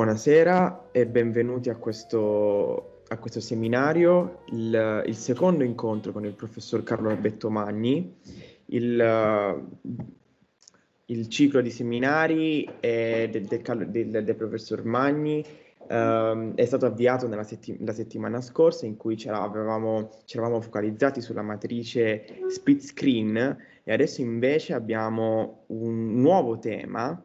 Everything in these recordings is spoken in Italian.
Buonasera e benvenuti a questo, a questo seminario, il, il, secondo incontro con il professor Carlo Albetto Magni. Il, il ciclo di seminari del, del, del, del, professor Magni ehm, è stato avviato setti, la settimana scorsa in cui ci eravamo focalizzati sulla matrice split screen e adesso invece abbiamo un nuovo tema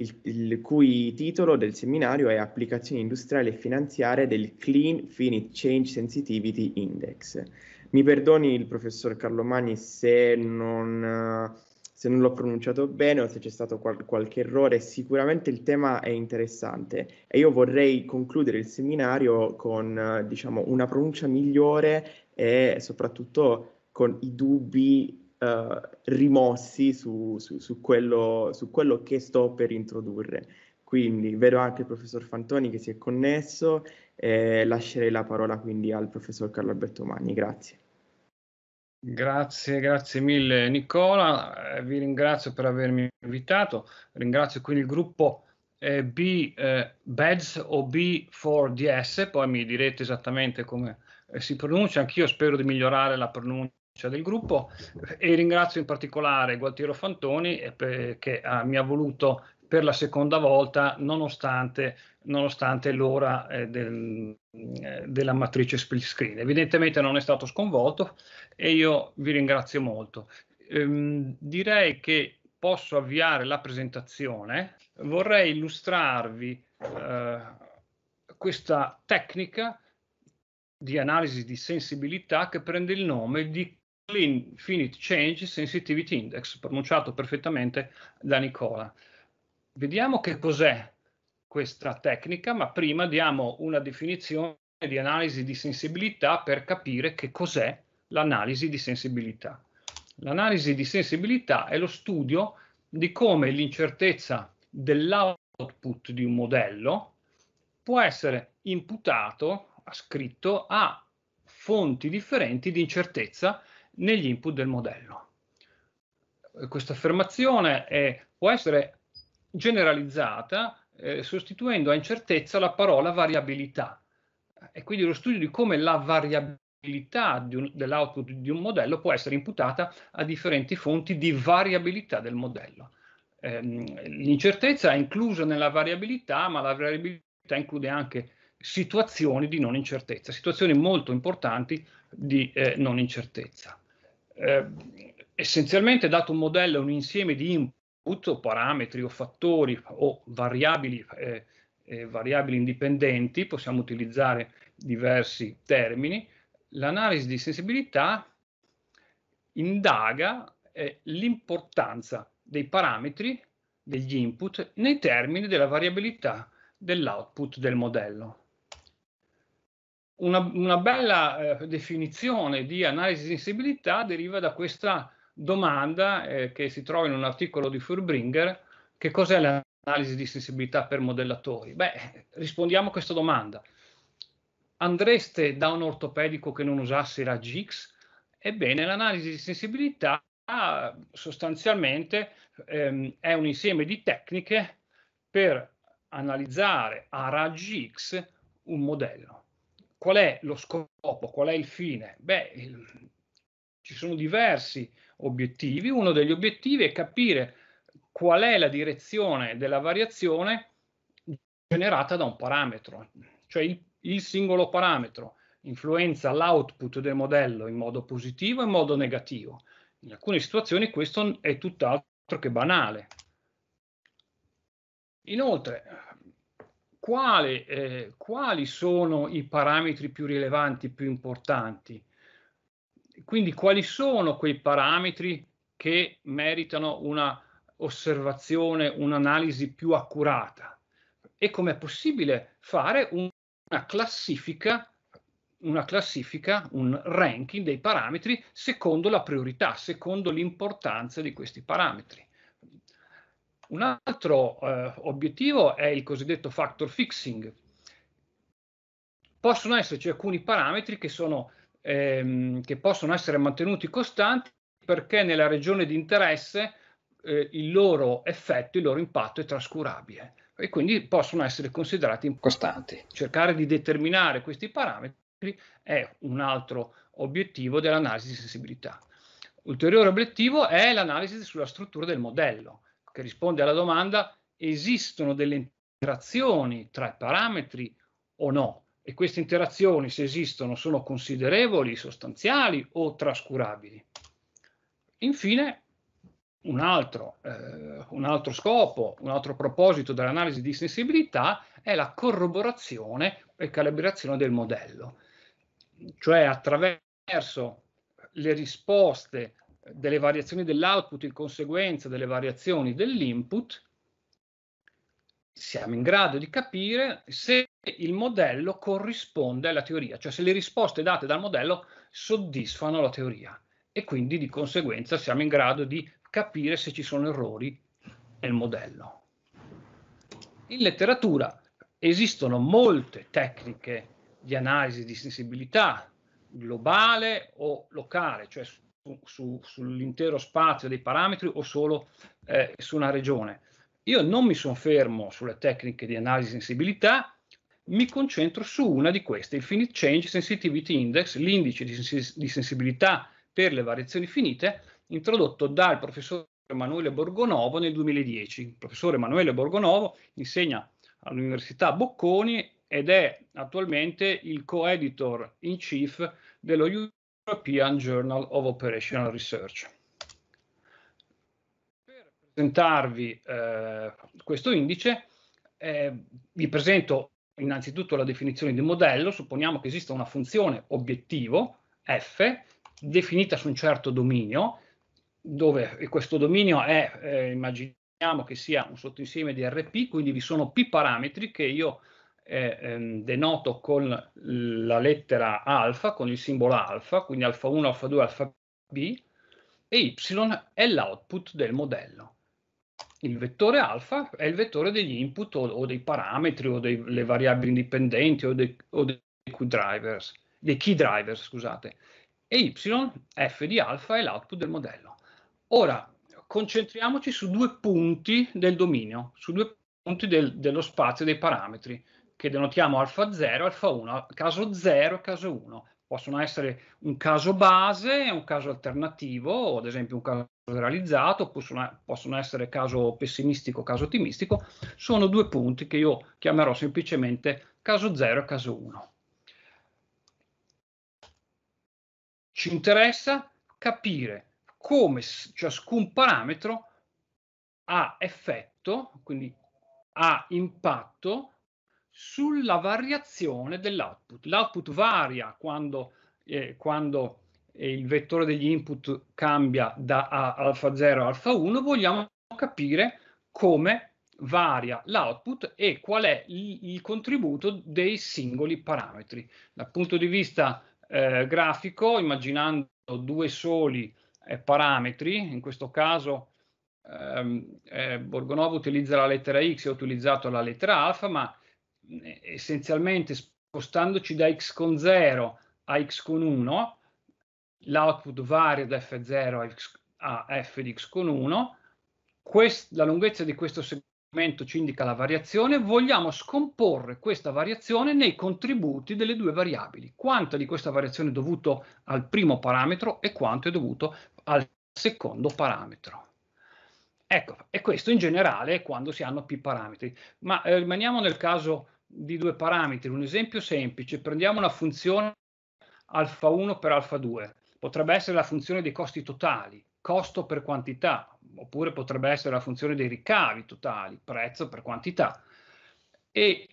il, il, cui titolo del seminario è Applicazioni industriali e finanziarie del Clean Finite Change Sensitivity Index. Mi perdoni il professor Carlo Magni se non, se non l'ho pronunciato bene o se c'è stato qual- qualche errore, sicuramente il tema è interessante e io vorrei concludere il seminario con diciamo, una pronuncia migliore e soprattutto con i dubbi uh, rimossi su, su, su, quello, su quello che sto per introdurre. Quindi vedo anche il professor Fantoni che si è connesso e lascerei la parola quindi al professor Carlo Alberto Magni. Grazie. Grazie, grazie mille Nicola, eh, vi ringrazio per avermi invitato, ringrazio quindi il gruppo eh, B, eh, BEDS o B4DS, poi mi direte esattamente come eh, si pronuncia, anch'io spero di migliorare la pronuncia cioè del gruppo e ringrazio in particolare Gualtiero Fantoni eh, che ah, mi ha voluto per la seconda volta nonostante, nonostante l'ora eh, del, eh, della matrice split screen. Evidentemente non è stato sconvolto e io vi ringrazio molto. Ehm, direi che posso avviare la presentazione. Vorrei illustrarvi eh, questa tecnica di analisi di sensibilità che prende il nome di Infinite Change Sensitivity Index, pronunciato perfettamente da Nicola. Vediamo che cos'è questa tecnica, ma prima diamo una definizione di analisi di sensibilità per capire che cos'è l'analisi di sensibilità. L'analisi di sensibilità è lo studio di come l'incertezza dell'output di un modello può essere imputato, ascritto a fonti differenti di incertezza negli input del modello. Questa affermazione è, può essere generalizzata eh, sostituendo a incertezza la parola variabilità e quindi lo studio di come la variabilità dell'output di un modello può essere imputata a differenti fonti di variabilità del modello. Eh, l'incertezza è inclusa nella variabilità, ma la variabilità include anche situazioni di non incertezza, situazioni molto importanti di eh, non incertezza eh, essenzialmente dato un modello, un insieme di input o parametri o fattori o variabili, eh, eh, variabili indipendenti, possiamo utilizzare diversi termini, l'analisi di sensibilità indaga eh, l'importanza dei parametri degli input nei termini della variabilità dell'output del modello una, una bella eh, definizione di analisi di sensibilità deriva da questa domanda eh, che si trova in un articolo di Furbringer, che cos'è l'analisi di sensibilità per modellatori? Beh, rispondiamo a questa domanda. Andreste da un ortopedico che non usasse raggi X? Ebbene, l'analisi di sensibilità sostanzialmente ehm, è un insieme di tecniche per analizzare a raggi X un modello qual è lo scopo, qual è il fine? Beh, ci sono diversi obiettivi. Uno degli obiettivi è capire qual è la direzione della variazione generata da un parametro, cioè il, il singolo parametro influenza l'output del modello in modo positivo e in modo negativo. In alcune situazioni questo è tutt'altro che banale. Inoltre, quale, eh, quali sono i parametri più rilevanti, più importanti. Quindi quali sono quei parametri che meritano una osservazione, un'analisi più accurata e come è possibile fare una classifica, una classifica, un ranking dei parametri secondo la priorità, secondo l'importanza di questi parametri. Un altro eh, obiettivo è il cosiddetto factor fixing. Possono esserci alcuni parametri che, sono, ehm, che possono essere mantenuti costanti perché nella regione di interesse eh, il loro effetto, il loro impatto è trascurabile e quindi possono essere considerati costanti. Cercare di determinare questi parametri è un altro obiettivo dell'analisi di sensibilità. Ulteriore obiettivo è l'analisi sulla struttura del modello che risponde alla domanda esistono delle interazioni tra i parametri o no? E queste interazioni, se esistono, sono considerevoli, sostanziali o trascurabili? Infine, un altro, eh, un altro, scopo, un altro proposito dell'analisi di sensibilità è la corroborazione e calibrazione del modello, cioè attraverso le risposte delle variazioni dell'output in conseguenza delle variazioni dell'input, siamo in grado di capire se il modello corrisponde alla teoria, cioè se le risposte date dal modello soddisfano la teoria e quindi di conseguenza siamo in grado di capire se ci sono errori nel modello. In letteratura esistono molte tecniche di analisi di sensibilità globale o locale, cioè su, sull'intero spazio dei parametri o solo eh, su una regione. Io non mi soffermo sulle tecniche di analisi di sensibilità, mi concentro su una di queste, il Finite Change Sensitivity Index, l'indice di, sens- di sensibilità per le variazioni finite, introdotto dal professor Emanuele Borgonovo nel 2010. Il professor Emanuele Borgonovo insegna all'Università Bocconi ed è attualmente il co-editor in chief dello European Journal of Operational Research. Per presentarvi eh, questo indice, eh, vi presento innanzitutto la definizione di modello. Supponiamo che esista una funzione obiettivo f definita su un certo dominio, dove questo dominio è, eh, immaginiamo che sia un sottoinsieme di RP, quindi vi sono p parametri che io ehm, denoto con la lettera alfa, con il simbolo alfa, quindi alfa 1, alfa 2, alfa b, e y è l'output del modello. Il vettore alfa è il vettore degli input o, o dei parametri o delle variabili indipendenti o dei, o dei key drivers, dei key drivers, scusate. E y, f di alfa, è l'output del modello. Ora, concentriamoci su due punti del dominio, su due punti del, dello spazio dei parametri che denotiamo alfa 0, alfa 1, caso 0 e caso 1. Possono essere un caso base, un caso alternativo, o ad esempio un caso realizzato, possono, possono essere caso pessimistico, caso ottimistico. Sono due punti che io chiamerò semplicemente caso 0 e caso 1. Ci interessa capire come ciascun parametro ha effetto, quindi ha impatto sulla variazione dell'output. L'output varia quando, eh, quando eh, il vettore degli input cambia da a, alfa 0 a alfa 1, vogliamo capire come varia l'output e qual è il, il contributo dei singoli parametri. Dal punto di vista eh, grafico, immaginando due soli eh, parametri, in questo caso ehm, eh, Borgonova utilizza la lettera X, e ho utilizzato la lettera alfa, ma eh, essenzialmente spostandoci da x con 0 a x con 1, l'output varia da f0 a, a f di x con 1, Quest, la lunghezza di questo segmento ci indica la variazione, vogliamo scomporre questa variazione nei contributi delle due variabili, quanto di questa variazione è dovuto al primo parametro e quanto è dovuto al secondo parametro. Ecco, e questo in generale è quando si hanno più parametri, ma eh, rimaniamo nel caso di due parametri. Un esempio semplice, prendiamo una funzione alfa 1 per alfa 2, potrebbe essere la funzione dei costi totali, costo per quantità, oppure potrebbe essere la funzione dei ricavi totali, prezzo per quantità. E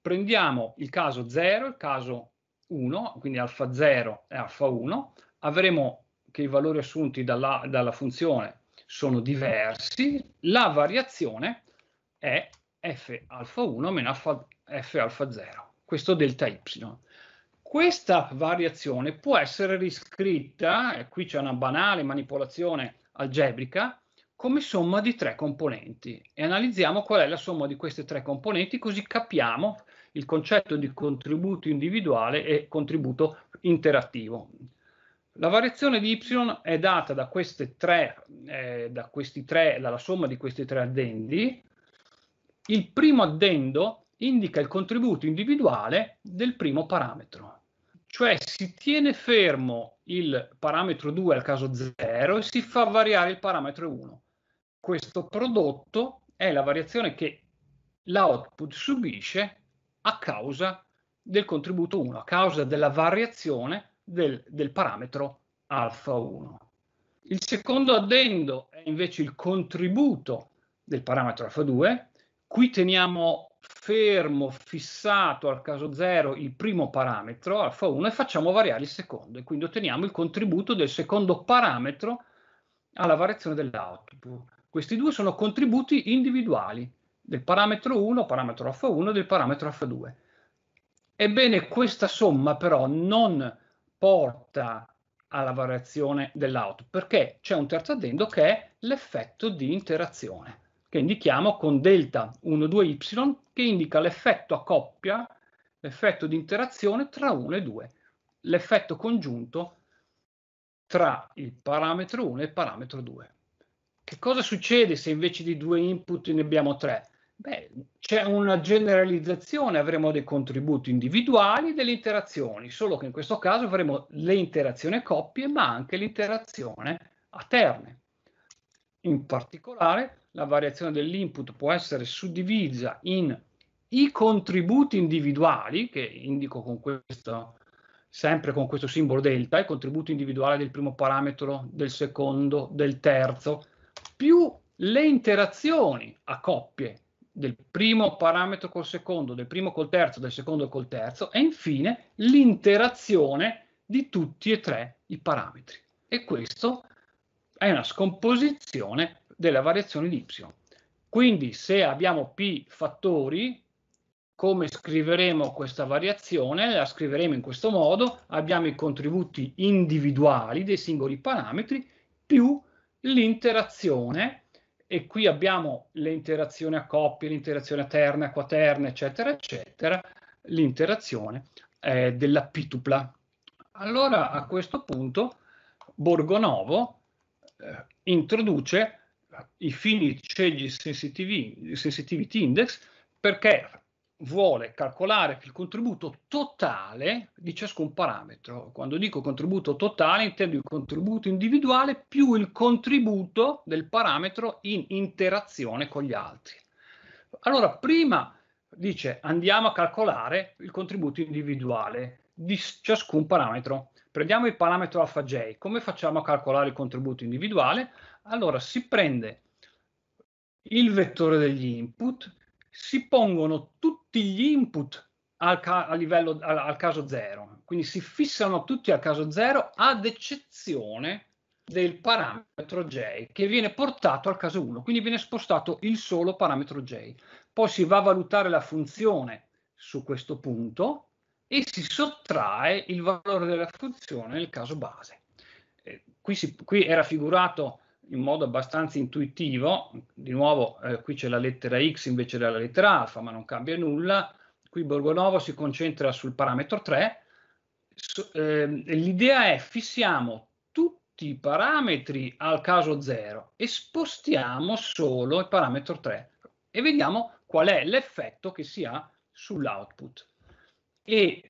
prendiamo il caso 0, il caso 1, quindi alfa 0 e alfa 1, avremo che i valori assunti dalla, dalla funzione sono diversi, la variazione è f alfa 1 meno alfa, f alfa 0, questo delta y. Questa variazione può essere riscritta, e qui c'è una banale manipolazione algebrica, come somma di tre componenti e analizziamo qual è la somma di queste tre componenti così capiamo il concetto di contributo individuale e contributo interattivo. La variazione di y è data da, tre, eh, da tre, dalla somma di questi tre addendi il primo addendo indica il contributo individuale del primo parametro, cioè si tiene fermo il parametro 2 al caso 0 e si fa variare il parametro 1. Questo prodotto è la variazione che l'output subisce a causa del contributo 1, a causa della variazione del, del parametro alfa 1. Il secondo addendo è invece il contributo del parametro alfa 2 Qui teniamo fermo, fissato al caso 0 il primo parametro, alfa 1, e facciamo variare il secondo, e quindi otteniamo il contributo del secondo parametro alla variazione dell'output. Questi due sono contributi individuali del parametro 1, parametro alfa 1 e del parametro alfa 2. Ebbene, questa somma però non porta alla variazione dell'output perché c'è un terzo addendo che è l'effetto di interazione che indichiamo con delta 1,2y che indica l'effetto a coppia, l'effetto di interazione tra 1 e 2, l'effetto congiunto tra il parametro 1 e il parametro 2. Che cosa succede se invece di due input ne abbiamo tre? Beh, c'è una generalizzazione, avremo dei contributi individuali delle interazioni, solo che in questo caso avremo le interazioni a coppie, ma anche l'interazione a terne. In particolare, la variazione dell'input può essere suddivisa in i contributi individuali, che indico con questo, sempre con questo simbolo delta, il contributo individuale del primo parametro, del secondo, del terzo, più le interazioni a coppie del primo parametro col secondo, del primo col terzo, del secondo col terzo, e infine l'interazione di tutti e tre i parametri. E questo è una scomposizione della variazione di y. Quindi se abbiamo p fattori, come scriveremo questa variazione? La scriveremo in questo modo, abbiamo i contributi individuali dei singoli parametri più l'interazione e qui abbiamo l'interazione a coppie, l'interazione a terna, a quaterna, eccetera, eccetera, l'interazione eh, della p-tupla. Allora a questo punto Borgonovo eh, introduce i fini change sensitivity index perché vuole calcolare il contributo totale di ciascun parametro. Quando dico contributo totale intendo il contributo individuale più il contributo del parametro in interazione con gli altri. Allora, prima dice andiamo a calcolare il contributo individuale di ciascun parametro. Prendiamo il parametro alfa J, come facciamo a calcolare il contributo individuale? Allora si prende il vettore degli input, si pongono tutti gli input al, ca- a livello, al, al caso 0, quindi si fissano tutti al caso 0 ad eccezione del parametro J che viene portato al caso 1, quindi viene spostato il solo parametro J. Poi si va a valutare la funzione su questo punto e si sottrae il valore della funzione nel caso base. Eh, qui, si, qui è raffigurato in modo abbastanza intuitivo, di nuovo eh, qui c'è la lettera x invece della lettera alfa, ma non cambia nulla, qui Borgonovo si concentra sul parametro 3, so, eh, l'idea è fissiamo tutti i parametri al caso 0 e spostiamo solo il parametro 3 e vediamo qual è l'effetto che si ha sull'output e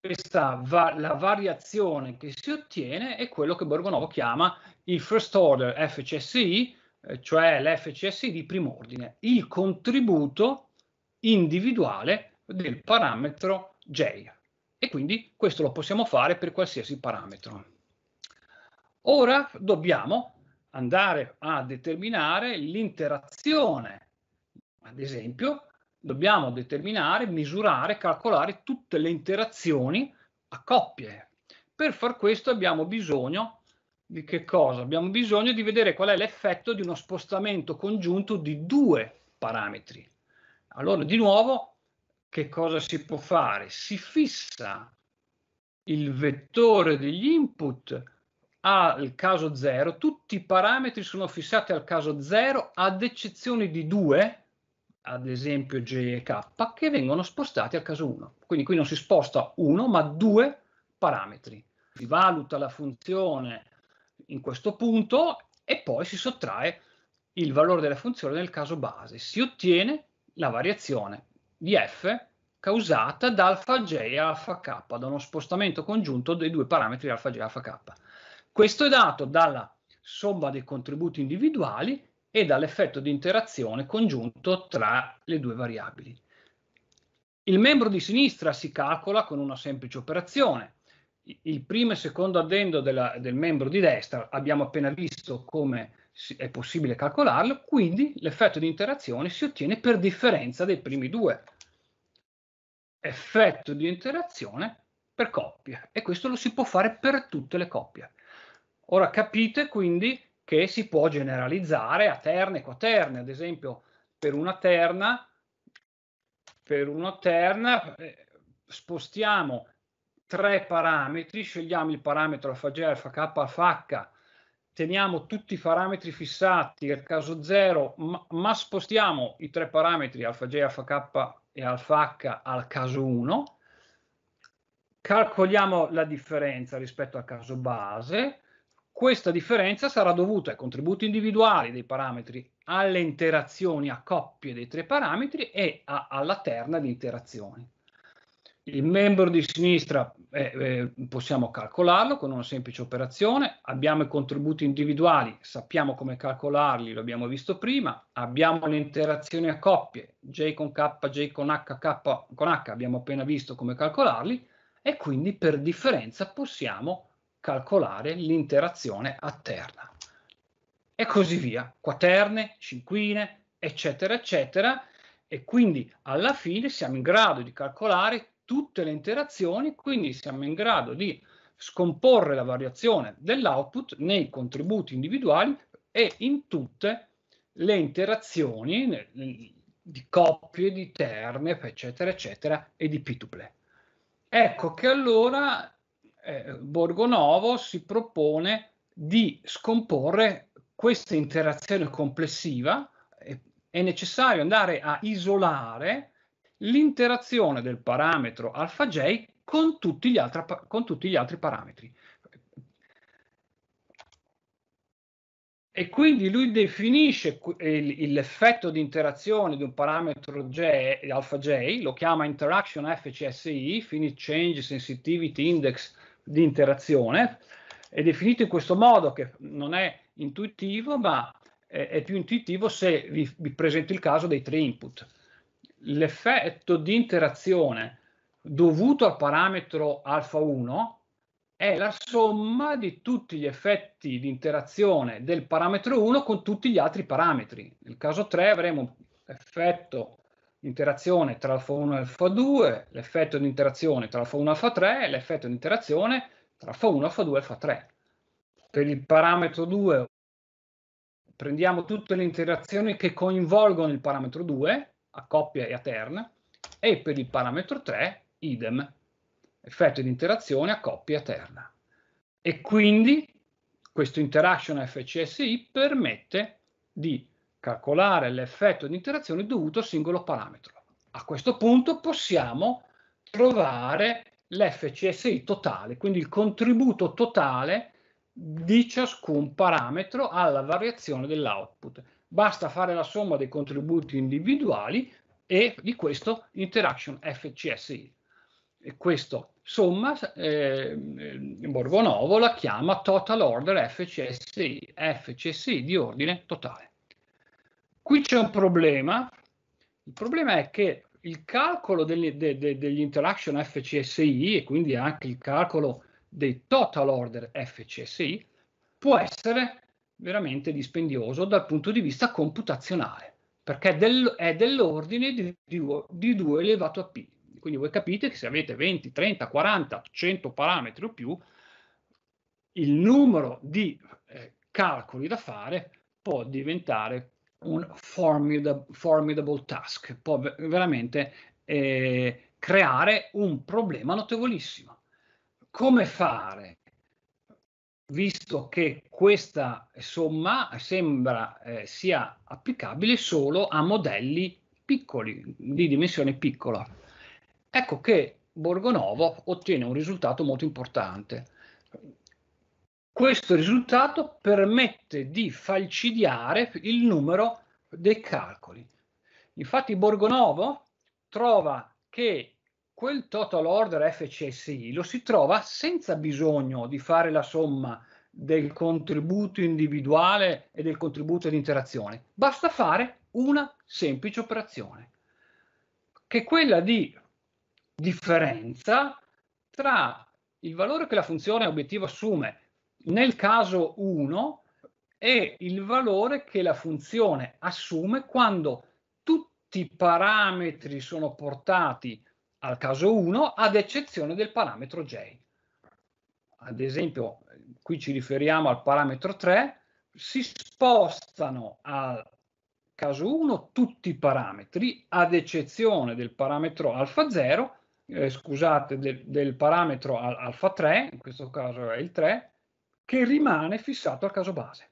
questa va- la variazione che si ottiene è quello che Borgonovo chiama il first order FCSI, eh, cioè l'FCSI di primo ordine, il contributo individuale del parametro J. E quindi questo lo possiamo fare per qualsiasi parametro. Ora dobbiamo andare a determinare l'interazione, ad esempio, dobbiamo determinare, misurare, calcolare tutte le interazioni a coppie. Per far questo abbiamo bisogno di che cosa? Abbiamo bisogno di vedere qual è l'effetto di uno spostamento congiunto di due parametri. Allora, di nuovo, che cosa si può fare? Si fissa il vettore degli input al caso 0, tutti i parametri sono fissati al caso 0 ad eccezione di due ad esempio J e K, che vengono spostati al caso 1. Quindi qui non si sposta uno, ma due parametri. Si valuta la funzione in questo punto e poi si sottrae il valore della funzione nel caso base. Si ottiene la variazione di f causata da alfa j e alfa k, da uno spostamento congiunto dei due parametri alfa j e alfa k. Questo è dato dalla somma dei contributi individuali e dall'effetto di interazione congiunto tra le due variabili. Il membro di sinistra si calcola con una semplice operazione. Il primo e secondo addendo della, del membro di destra abbiamo appena visto come è possibile calcolarlo, quindi l'effetto di interazione si ottiene per differenza dei primi due. Effetto di interazione per coppia e questo lo si può fare per tutte le coppie. Ora capite quindi che si può generalizzare a terne e quaterne. Ad esempio, per una terna, per una terna eh, spostiamo tre parametri, scegliamo il parametro alfa g, alfa k, alfa h, teniamo tutti i parametri fissati nel caso 0, ma, ma, spostiamo i tre parametri alfa g, alfa k e alfa h al caso 1, calcoliamo la differenza rispetto al caso base, questa differenza sarà dovuta ai contributi individuali dei parametri, alle interazioni a coppie dei tre parametri e a, alla terna di interazioni. Il membro di sinistra eh, eh, possiamo calcolarlo con una semplice operazione, abbiamo i contributi individuali, sappiamo come calcolarli, lo abbiamo visto prima, abbiamo le interazioni a coppie, J con K, J con H, K con H, abbiamo appena visto come calcolarli e quindi per differenza possiamo calcolarli calcolare l'interazione a terna. E così via, quaterne, cinquine, eccetera, eccetera. E quindi alla fine siamo in grado di calcolare tutte le interazioni, quindi siamo in grado di scomporre la variazione dell'output nei contributi individuali e in tutte le interazioni di coppie, di terme, eccetera, eccetera, e di P2P. Ecco che allora eh, Borgonovo si propone di scomporre questa interazione complessiva, è necessario andare a isolare l'interazione del parametro alfa j con tutti gli altri, con tutti gli altri parametri. E quindi lui definisce l'effetto di interazione di un parametro J, alfa J, lo chiama interaction FCSI, finite change sensitivity index di interazione. È definito in questo modo che non è intuitivo, ma è, è più intuitivo se vi, vi, presento il caso dei tre input. L'effetto di interazione dovuto al parametro alfa 1 è la somma di tutti gli effetti di interazione del parametro 1 con tutti gli altri parametri. Nel caso 3 avremo effetto interazione tra alfa 1 e alfa 2, l'effetto di interazione tra alfa 1 e alfa 3, e l'effetto di interazione tra alfa 1, alfa 2 e alfa 3. Per il parametro 2 prendiamo tutte le interazioni che coinvolgono il parametro 2, a coppia e a terna, e per il parametro 3 idem, effetto di interazione a coppia e a terna. E quindi questo interaction FCSI permette di calcolare l'effetto di interazione dovuto al singolo parametro. A questo punto possiamo trovare l'FCSI totale, quindi il contributo totale di ciascun parametro alla variazione dell'output. Basta fare la somma dei contributi individuali e di questo interaction FCSI. E questa somma, eh, Borgonovo la chiama total order FCSI, FCSI di ordine totale. Qui c'è un problema. Il problema è che il calcolo degli, de, de, degli interaction FCSI e quindi anche il calcolo dei total order FCSI può essere veramente dispendioso dal punto di vista computazionale, perché del, è dell'ordine di, di, di 2 elevato a p. Quindi voi capite che se avete 20, 30, 40, 100 parametri o più, il numero di eh, calcoli da fare può diventare un formidab- formidable task, può veramente eh, creare un problema notevolissimo. Come fare? Visto che questa somma sembra eh, sia applicabile solo a modelli piccoli, di dimensione piccola. Ecco che Borgonovo ottiene un risultato molto importante questo risultato permette di falcidiare il numero dei calcoli. Infatti Borgonovo trova che quel total order FCSI lo si trova senza bisogno di fare la somma del contributo individuale e del contributo di interazione. Basta fare una semplice operazione, che è quella di differenza tra il valore che la funzione obiettivo assume nel caso 1 è il valore che la funzione assume quando tutti i parametri sono portati al caso 1 ad eccezione del parametro j. Ad esempio, qui ci riferiamo al parametro 3, si spostano al caso 1 tutti i parametri ad eccezione del parametro alfa 0, eh, scusate, del, del parametro al, alfa 3, in questo caso è il 3, che rimane fissato al caso base.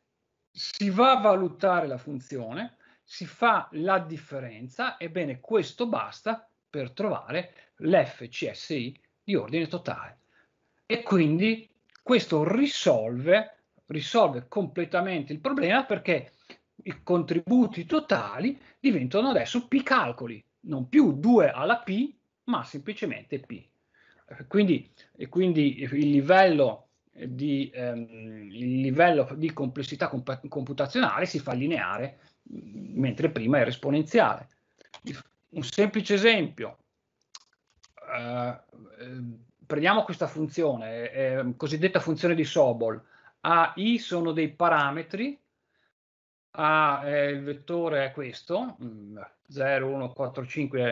Si va a valutare la funzione, si fa la differenza, ebbene questo basta per trovare l'FCSI di ordine totale. E quindi questo risolve, risolve completamente il problema perché i contributi totali diventano adesso P calcoli, non più 2 alla P, ma semplicemente P. Quindi, quindi il livello di, ehm, il livello di complessità comp- computazionale si fa lineare, mm, mentre prima era esponenziale. Un semplice esempio, eh, ehm, prendiamo questa funzione, eh, cosiddetta funzione di Sobol, a i sono dei parametri, a, eh, il vettore è questo, mh, mm, 0, 1, 4, 5.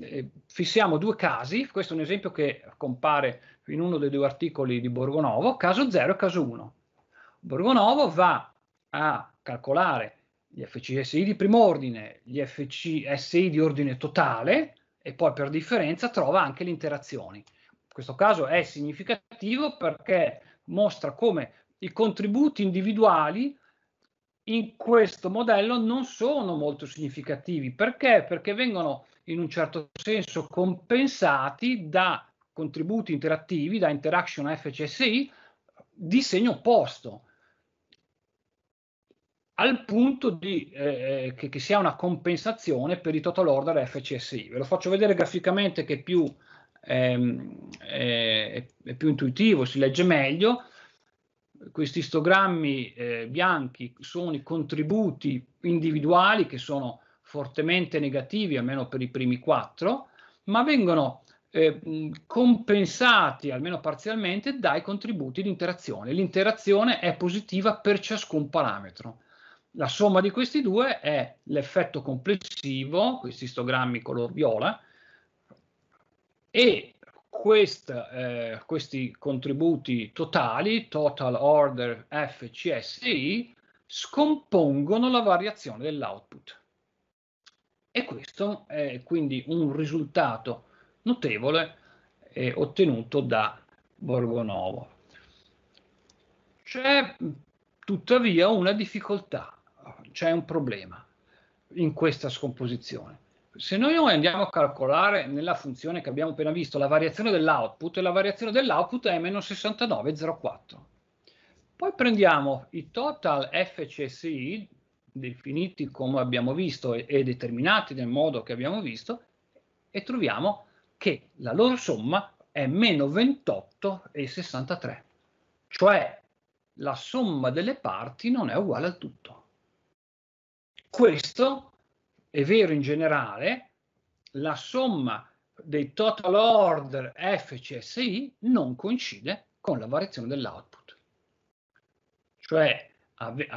Eh, fissiamo due casi, questo è un esempio che compare in uno dei due articoli di Borgonovo, caso 0 e caso 1. Borgonovo va a calcolare gli FCSI di primo ordine, gli FCSI di ordine totale e poi per differenza trova anche le interazioni. Questo caso è significativo perché mostra come i contributi individuali in questo modello non sono molto significativi. Perché? Perché vengono in un certo senso compensati da contributi interattivi, da interaction FCSI di segno opposto, al punto di, eh, che, che, sia una compensazione per i total order FCSI. Ve lo faccio vedere graficamente che è più, ehm, è, è più intuitivo, si legge meglio questi istogrammi eh, bianchi sono i contributi individuali che sono fortemente negativi, almeno per i primi quattro, ma vengono eh, compensati almeno parzialmente dai contributi di interazione. L'interazione è positiva per ciascun parametro. La somma di questi due è l'effetto complessivo, questi istogrammi color viola, e questa, eh, questi contributi totali, total order FCSI, scompongono la variazione dell'output. E questo è quindi un risultato notevole eh, ottenuto da Borgonovo. C'è tuttavia una difficoltà, c'è un problema in questa scomposizione se noi andiamo a calcolare nella funzione che abbiamo appena visto la variazione dell'output, la variazione dell'output è meno 69,04. Poi prendiamo i total FCSI, definiti come abbiamo visto e, determinati nel modo che abbiamo visto, e troviamo che la loro somma è meno 28,63, cioè la somma delle parti non è uguale al tutto. Questo è vero in generale, la somma dei total order FCSI non coincide con la variazione dell'output. Cioè,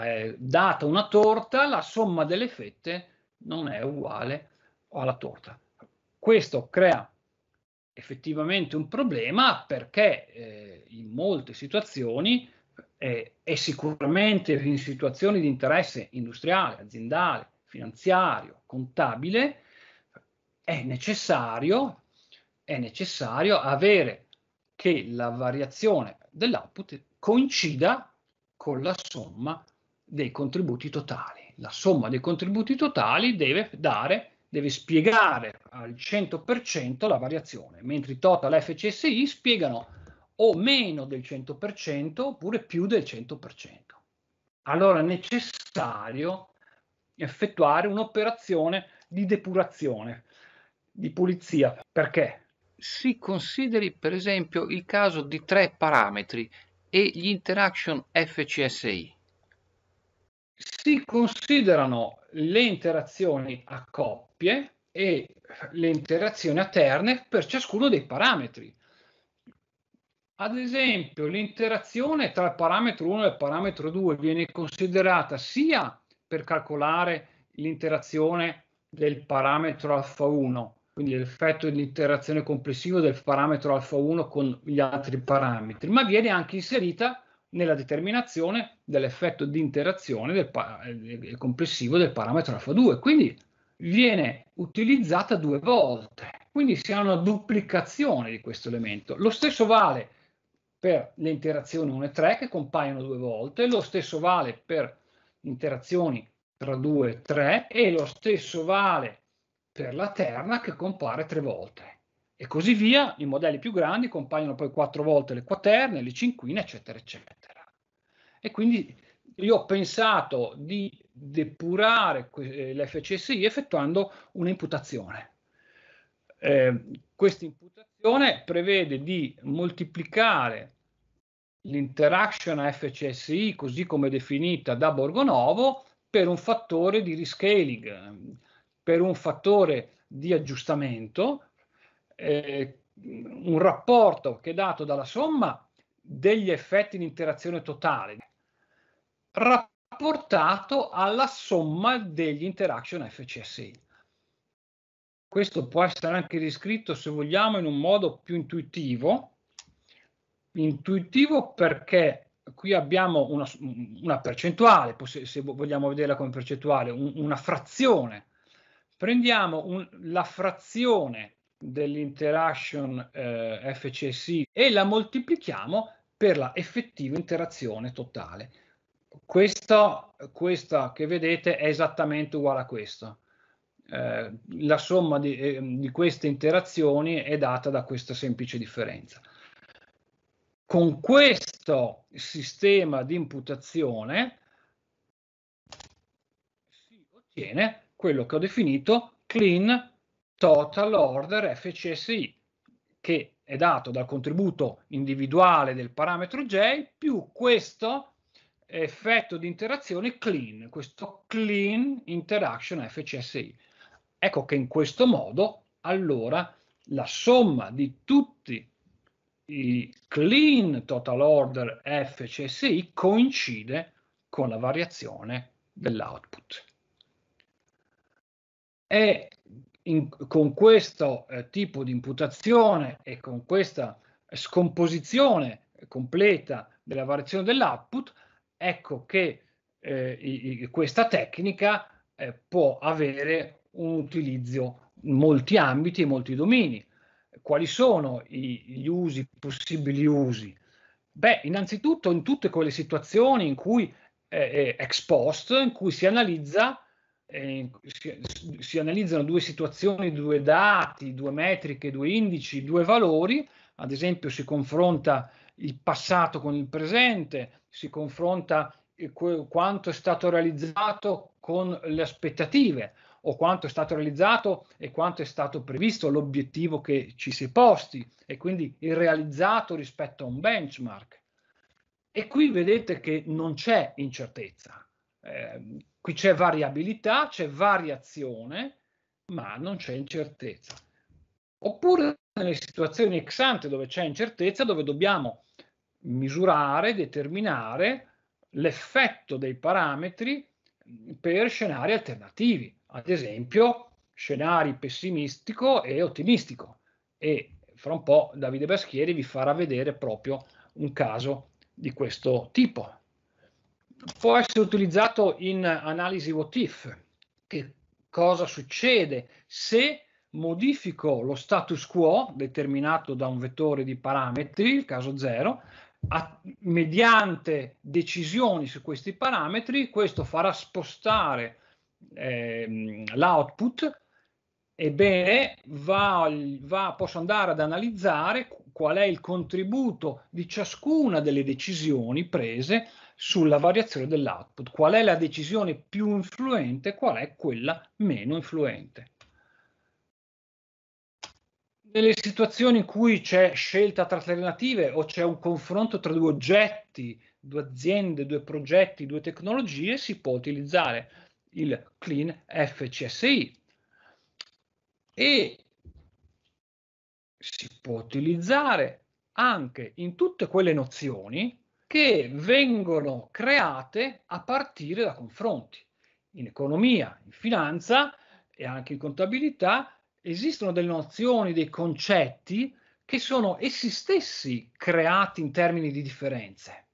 eh, data una torta, la somma delle fette non è uguale alla torta. Questo crea effettivamente un problema perché eh, in molte situazioni eh, e sicuramente in situazioni di interesse industriale, aziendale, finanziario, contabile, è necessario, è necessario avere che la variazione dell'output coincida con la somma dei contributi totali. La somma dei contributi totali deve dare deve spiegare al 100% la variazione, mentre i total FCSI spiegano o meno del 100% oppure più del 100%. Allora è necessario effettuare un'operazione di depurazione, di pulizia. Perché? Si consideri per esempio il caso di tre parametri e gli interaction FCSI. Si considerano le interazioni a coppie e le interazioni a terne per ciascuno dei parametri. Ad esempio, l'interazione tra il parametro 1 e il parametro 2 viene considerata sia per calcolare l'interazione del parametro alfa 1, quindi l'effetto di interazione complessivo del parametro alfa 1 con gli altri parametri, ma viene anche inserita nella determinazione dell'effetto di interazione del pa- eh, complessivo del parametro alfa 2. Quindi viene utilizzata due volte, quindi si ha una duplicazione di questo elemento. Lo stesso vale per le interazioni 1 e 3 che compaiono due volte, lo stesso vale per interazioni tra 2 e 3 e lo stesso vale per la terna che compare tre volte. E così via, i modelli più grandi compaiono poi quattro volte le quaterne, le cinquine, eccetera, eccetera. E quindi io ho pensato di depurare eh, l'FCSI effettuando un'imputazione. Eh, questa imputazione prevede di moltiplicare l'interaction FCSI, così come definita da Borgonovo, per un fattore di rescaling, per un fattore di aggiustamento, eh, un rapporto che è dato dalla somma degli effetti di interazione totale, rapportato alla somma degli interaction FCSI. Questo può essere anche riscritto, se vogliamo, in un modo più intuitivo, intuitivo perché qui abbiamo una, una percentuale, se vogliamo vederla come percentuale, un, una frazione. Prendiamo un, la frazione dell'interaction eh, FCSI e la moltiplichiamo per la effettiva interazione totale. Questo, questa che vedete è esattamente uguale a questo. Eh, la somma di, eh, di queste interazioni è data da questa semplice differenza con questo sistema di imputazione si ottiene quello che ho definito clean total order FCSI, che è dato dal contributo individuale del parametro J più questo effetto di interazione clean, questo clean interaction FCSI. Ecco che in questo modo allora la somma di tutti i clean total order FCSI coincide con la variazione dell'output. E in, con questo eh, tipo di imputazione e con questa scomposizione completa della variazione dell'output, ecco che eh, i, questa tecnica eh, può avere un utilizzo in molti ambiti e molti domini quali sono i, gli usi, i possibili usi? Beh, innanzitutto in tutte quelle situazioni in cui eh, ex post, in cui si analizza eh, si, si, analizzano due situazioni, due dati, due metriche, due indici, due valori, ad esempio si confronta il passato con il presente, si confronta eh, quanto è stato realizzato con le aspettative o quanto è stato realizzato e quanto è stato previsto, l'obiettivo che ci si è posti e quindi il realizzato rispetto a un benchmark. E qui vedete che non c'è incertezza, eh, qui c'è variabilità, c'è variazione, ma non c'è incertezza. Oppure nelle situazioni ex ante dove c'è incertezza, dove dobbiamo misurare, determinare l'effetto dei parametri mm, per scenari alternativi ad esempio, scenari pessimistico e ottimistico. E fra un po' Davide Baschieri vi farà vedere proprio un caso di questo tipo. Può essere utilizzato in analisi what if, che cosa succede se modifico lo status quo determinato da un vettore di parametri, il caso 0, mediante decisioni su questi parametri, questo farà spostare ehm, l'output, ebbene va, va, posso andare ad analizzare qual è il contributo di ciascuna delle decisioni prese sulla variazione dell'output, qual è la decisione più influente, qual è quella meno influente. Nelle situazioni in cui c'è scelta tra alternative o c'è un confronto tra due oggetti, due aziende, due progetti, due tecnologie, si può utilizzare il clean FCSI e si può utilizzare anche in tutte quelle nozioni che vengono create a partire da confronti. In economia, in finanza e anche in contabilità esistono delle nozioni, dei concetti che sono essi stessi creati in termini di differenze.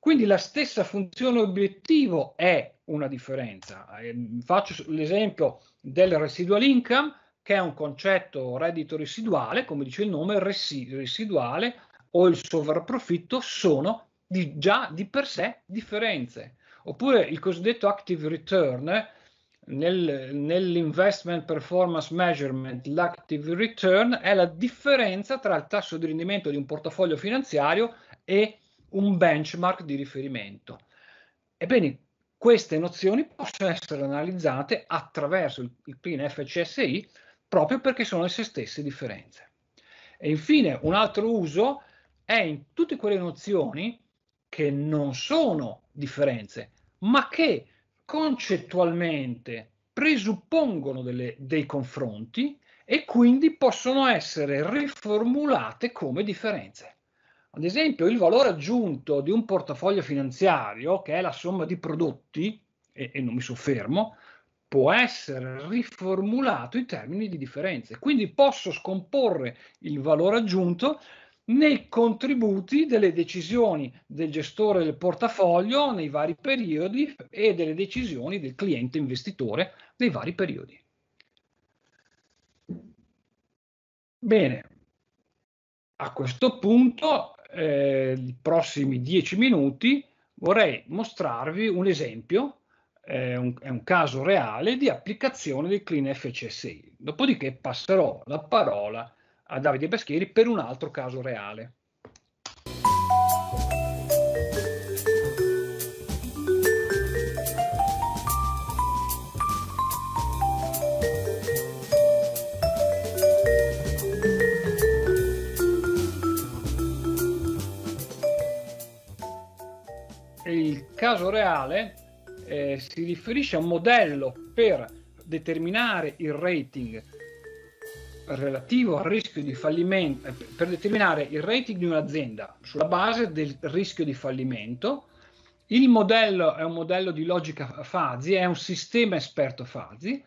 Quindi la stessa funzione obiettivo è una differenza. Eh, faccio l'esempio del residual income, che è un concetto reddito residuale, come dice il nome, residuale o il sovrapprofitto sono di, già di per sé differenze. Oppure il cosiddetto active return, nel, nell'investment performance measurement, l'active return è la differenza tra il tasso di rendimento di un portafoglio finanziario e un benchmark di riferimento. Ebbene, queste nozioni possono essere analizzate attraverso il, PIN FCSI proprio perché sono le stesse differenze. E infine, un altro uso è in tutte quelle nozioni che non sono differenze, ma che concettualmente presuppongono delle, dei confronti e quindi possono essere riformulate come differenze. Ad esempio, il valore aggiunto di un portafoglio finanziario, che è la somma di prodotti, e, e non mi soffermo, può essere riformulato in termini di differenze. Quindi posso scomporre il valore aggiunto nei contributi delle decisioni del gestore del portafoglio nei vari periodi e delle decisioni del cliente investitore nei vari periodi. Bene, a questo punto eh, i prossimi dieci minuti vorrei mostrarvi un esempio, eh, un, è un caso reale di applicazione del Clean FCSI. Dopodiché passerò la parola a Davide Beschieri per un altro caso reale. caso reale eh, si riferisce a un modello per determinare il rating relativo al rischio di fallimento, eh, per determinare il rating di un'azienda sulla base del rischio di fallimento. Il modello è un modello di logica FASI, è un sistema esperto FASI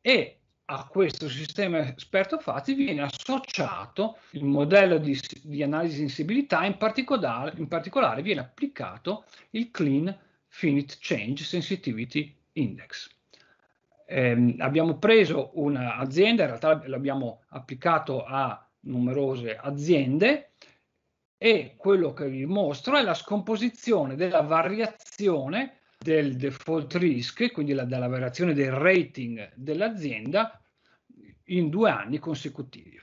e a questo sistema esperto fatti viene associato il modello di, di analisi di sensibilità, in particolare, in particolare viene applicato il Clean Finite Change Sensitivity Index. Eh, abbiamo preso un'azienda, in realtà l'abbiamo applicato a numerose aziende e quello che vi mostro è la scomposizione della variazione del default risk, quindi la, dalla variazione del rating dell'azienda in due anni consecutivi.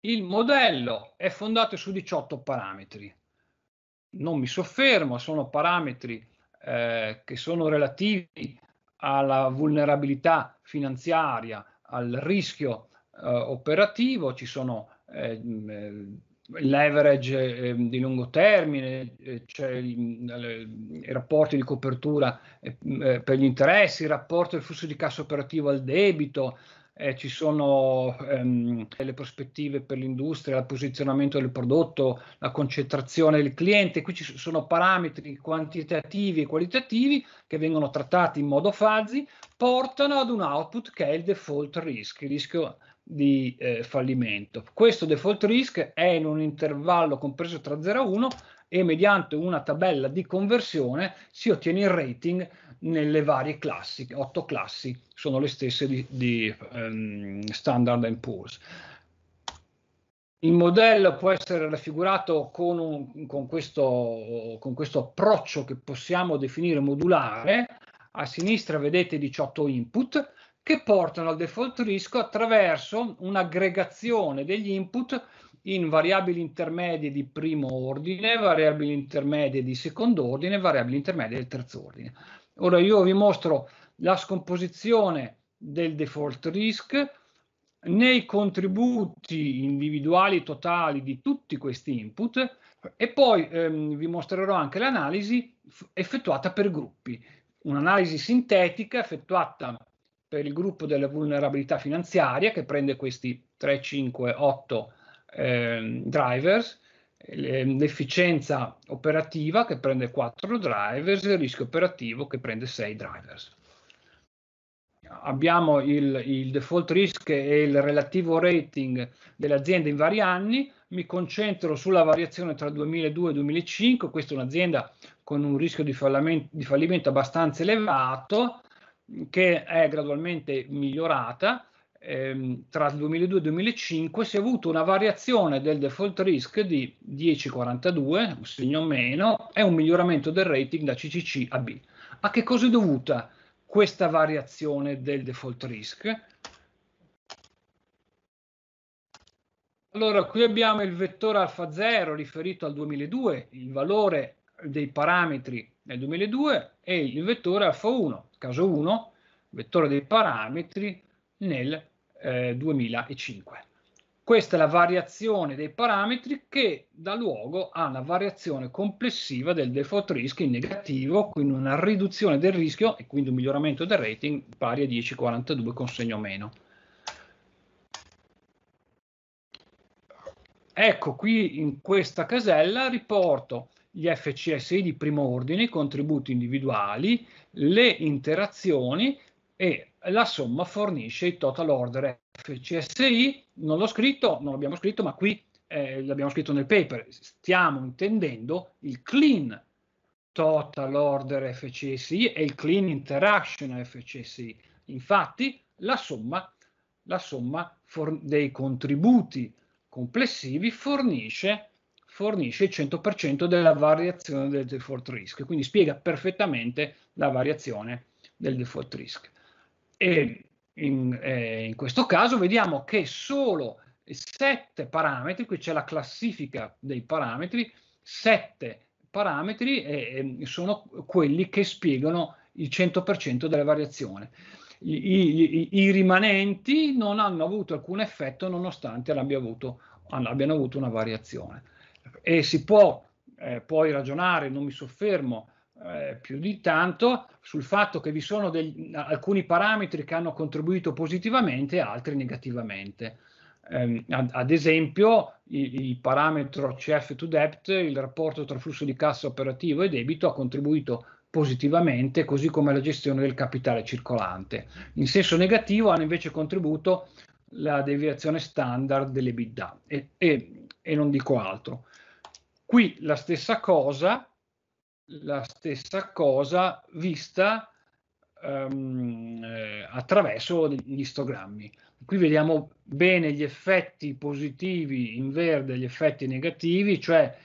Il modello è fondato su 18 parametri. Non mi soffermo, sono parametri eh, che sono relativi alla vulnerabilità finanziaria, al rischio eh, operativo, ci sono eh, leverage ehm, di lungo termine, eh, cioè i, rapporti di copertura eh, mm, eh, per gli interessi, il rapporto del flusso di cassa operativo al debito, ci sono ehm, le prospettive per l'industria, il posizionamento del prodotto, la concentrazione del cliente, qui ci sono parametri quantitativi e qualitativi che vengono trattati in modo fuzzy, portano ad un output che è il default risk, il rischio di eh, fallimento. Questo default risk è in un intervallo compreso tra 0 e 1 e mediante una tabella di conversione si ottiene il rating nelle varie classi, 8 classi sono le stesse di, di um, Standard Poor's. Il modello può essere raffigurato con, un, con, questo, con questo approccio che possiamo definire modulare. A sinistra vedete 18 input, che portano al default risk attraverso un'aggregazione degli input in variabili intermedie di primo ordine, variabili intermedie di secondo ordine, variabili intermedie del terzo ordine. Ora io vi mostro la scomposizione del default risk nei contributi individuali totali di tutti questi input e poi ehm, vi mostrerò anche l'analisi effettuata per gruppi, un'analisi sintetica effettuata per il gruppo delle vulnerabilità finanziarie che prende questi 3, 5, 8 eh, drivers, l'efficienza operativa che prende 4 drivers e il rischio operativo che prende 6 drivers. Abbiamo il, il default risk e il relativo rating dell'azienda in vari anni, mi concentro sulla variazione tra 2002 e 2005, questa è un'azienda con un rischio di fallimento, di fallimento abbastanza elevato, che è gradualmente migliorata. Ehm, tra il 2002 e il 2005 si è avuto una variazione del default risk di 10,42, un segno meno, e un miglioramento del rating da CCC a B. A che cosa è dovuta questa variazione del default risk? Allora, qui abbiamo il vettore alfa 0 riferito al 2002, il valore dei parametri nel 2002 e il vettore alfa 1 caso 1, vettore dei parametri nel eh, 2005. Questa è la variazione dei parametri che dà luogo a una variazione complessiva del default risk in negativo, quindi una riduzione del rischio e quindi un miglioramento del rating pari a 10,42 con segno meno. Ecco qui in questa casella riporto gli FCSI di primo ordine, i contributi individuali, le interazioni e la somma fornisce il total order FCSI. Non l'ho scritto, non l'abbiamo scritto, ma qui eh, l'abbiamo scritto nel paper. Stiamo intendendo il clean total order FCSI e il clean interaction FCSI. Infatti la somma, la somma dei contributi complessivi fornisce fornisce il 100% della variazione del default risk, quindi spiega perfettamente la variazione del default risk. E in, eh, in questo caso vediamo che solo 7 parametri, qui c'è la classifica dei parametri, 7 parametri eh, sono quelli che spiegano il 100% della variazione. I, i, I, rimanenti non hanno avuto alcun effetto nonostante abbiano avuto, abbiano avuto una variazione e si può eh, poi ragionare, non mi soffermo eh, più di tanto, sul fatto che vi sono degli, alcuni parametri che hanno contribuito positivamente e altri negativamente. Ehm, ad, esempio, il, parametro CF to debt, il rapporto tra flusso di cassa operativo e debito, ha contribuito positivamente, così come la gestione del capitale circolante. In senso negativo hanno invece contribuito la deviazione standard delle bidda e, e, e non dico altro. Qui la stessa cosa, la stessa cosa vista um, eh, attraverso gli istogrammi. Qui vediamo bene gli effetti positivi in verde, e gli effetti negativi, cioè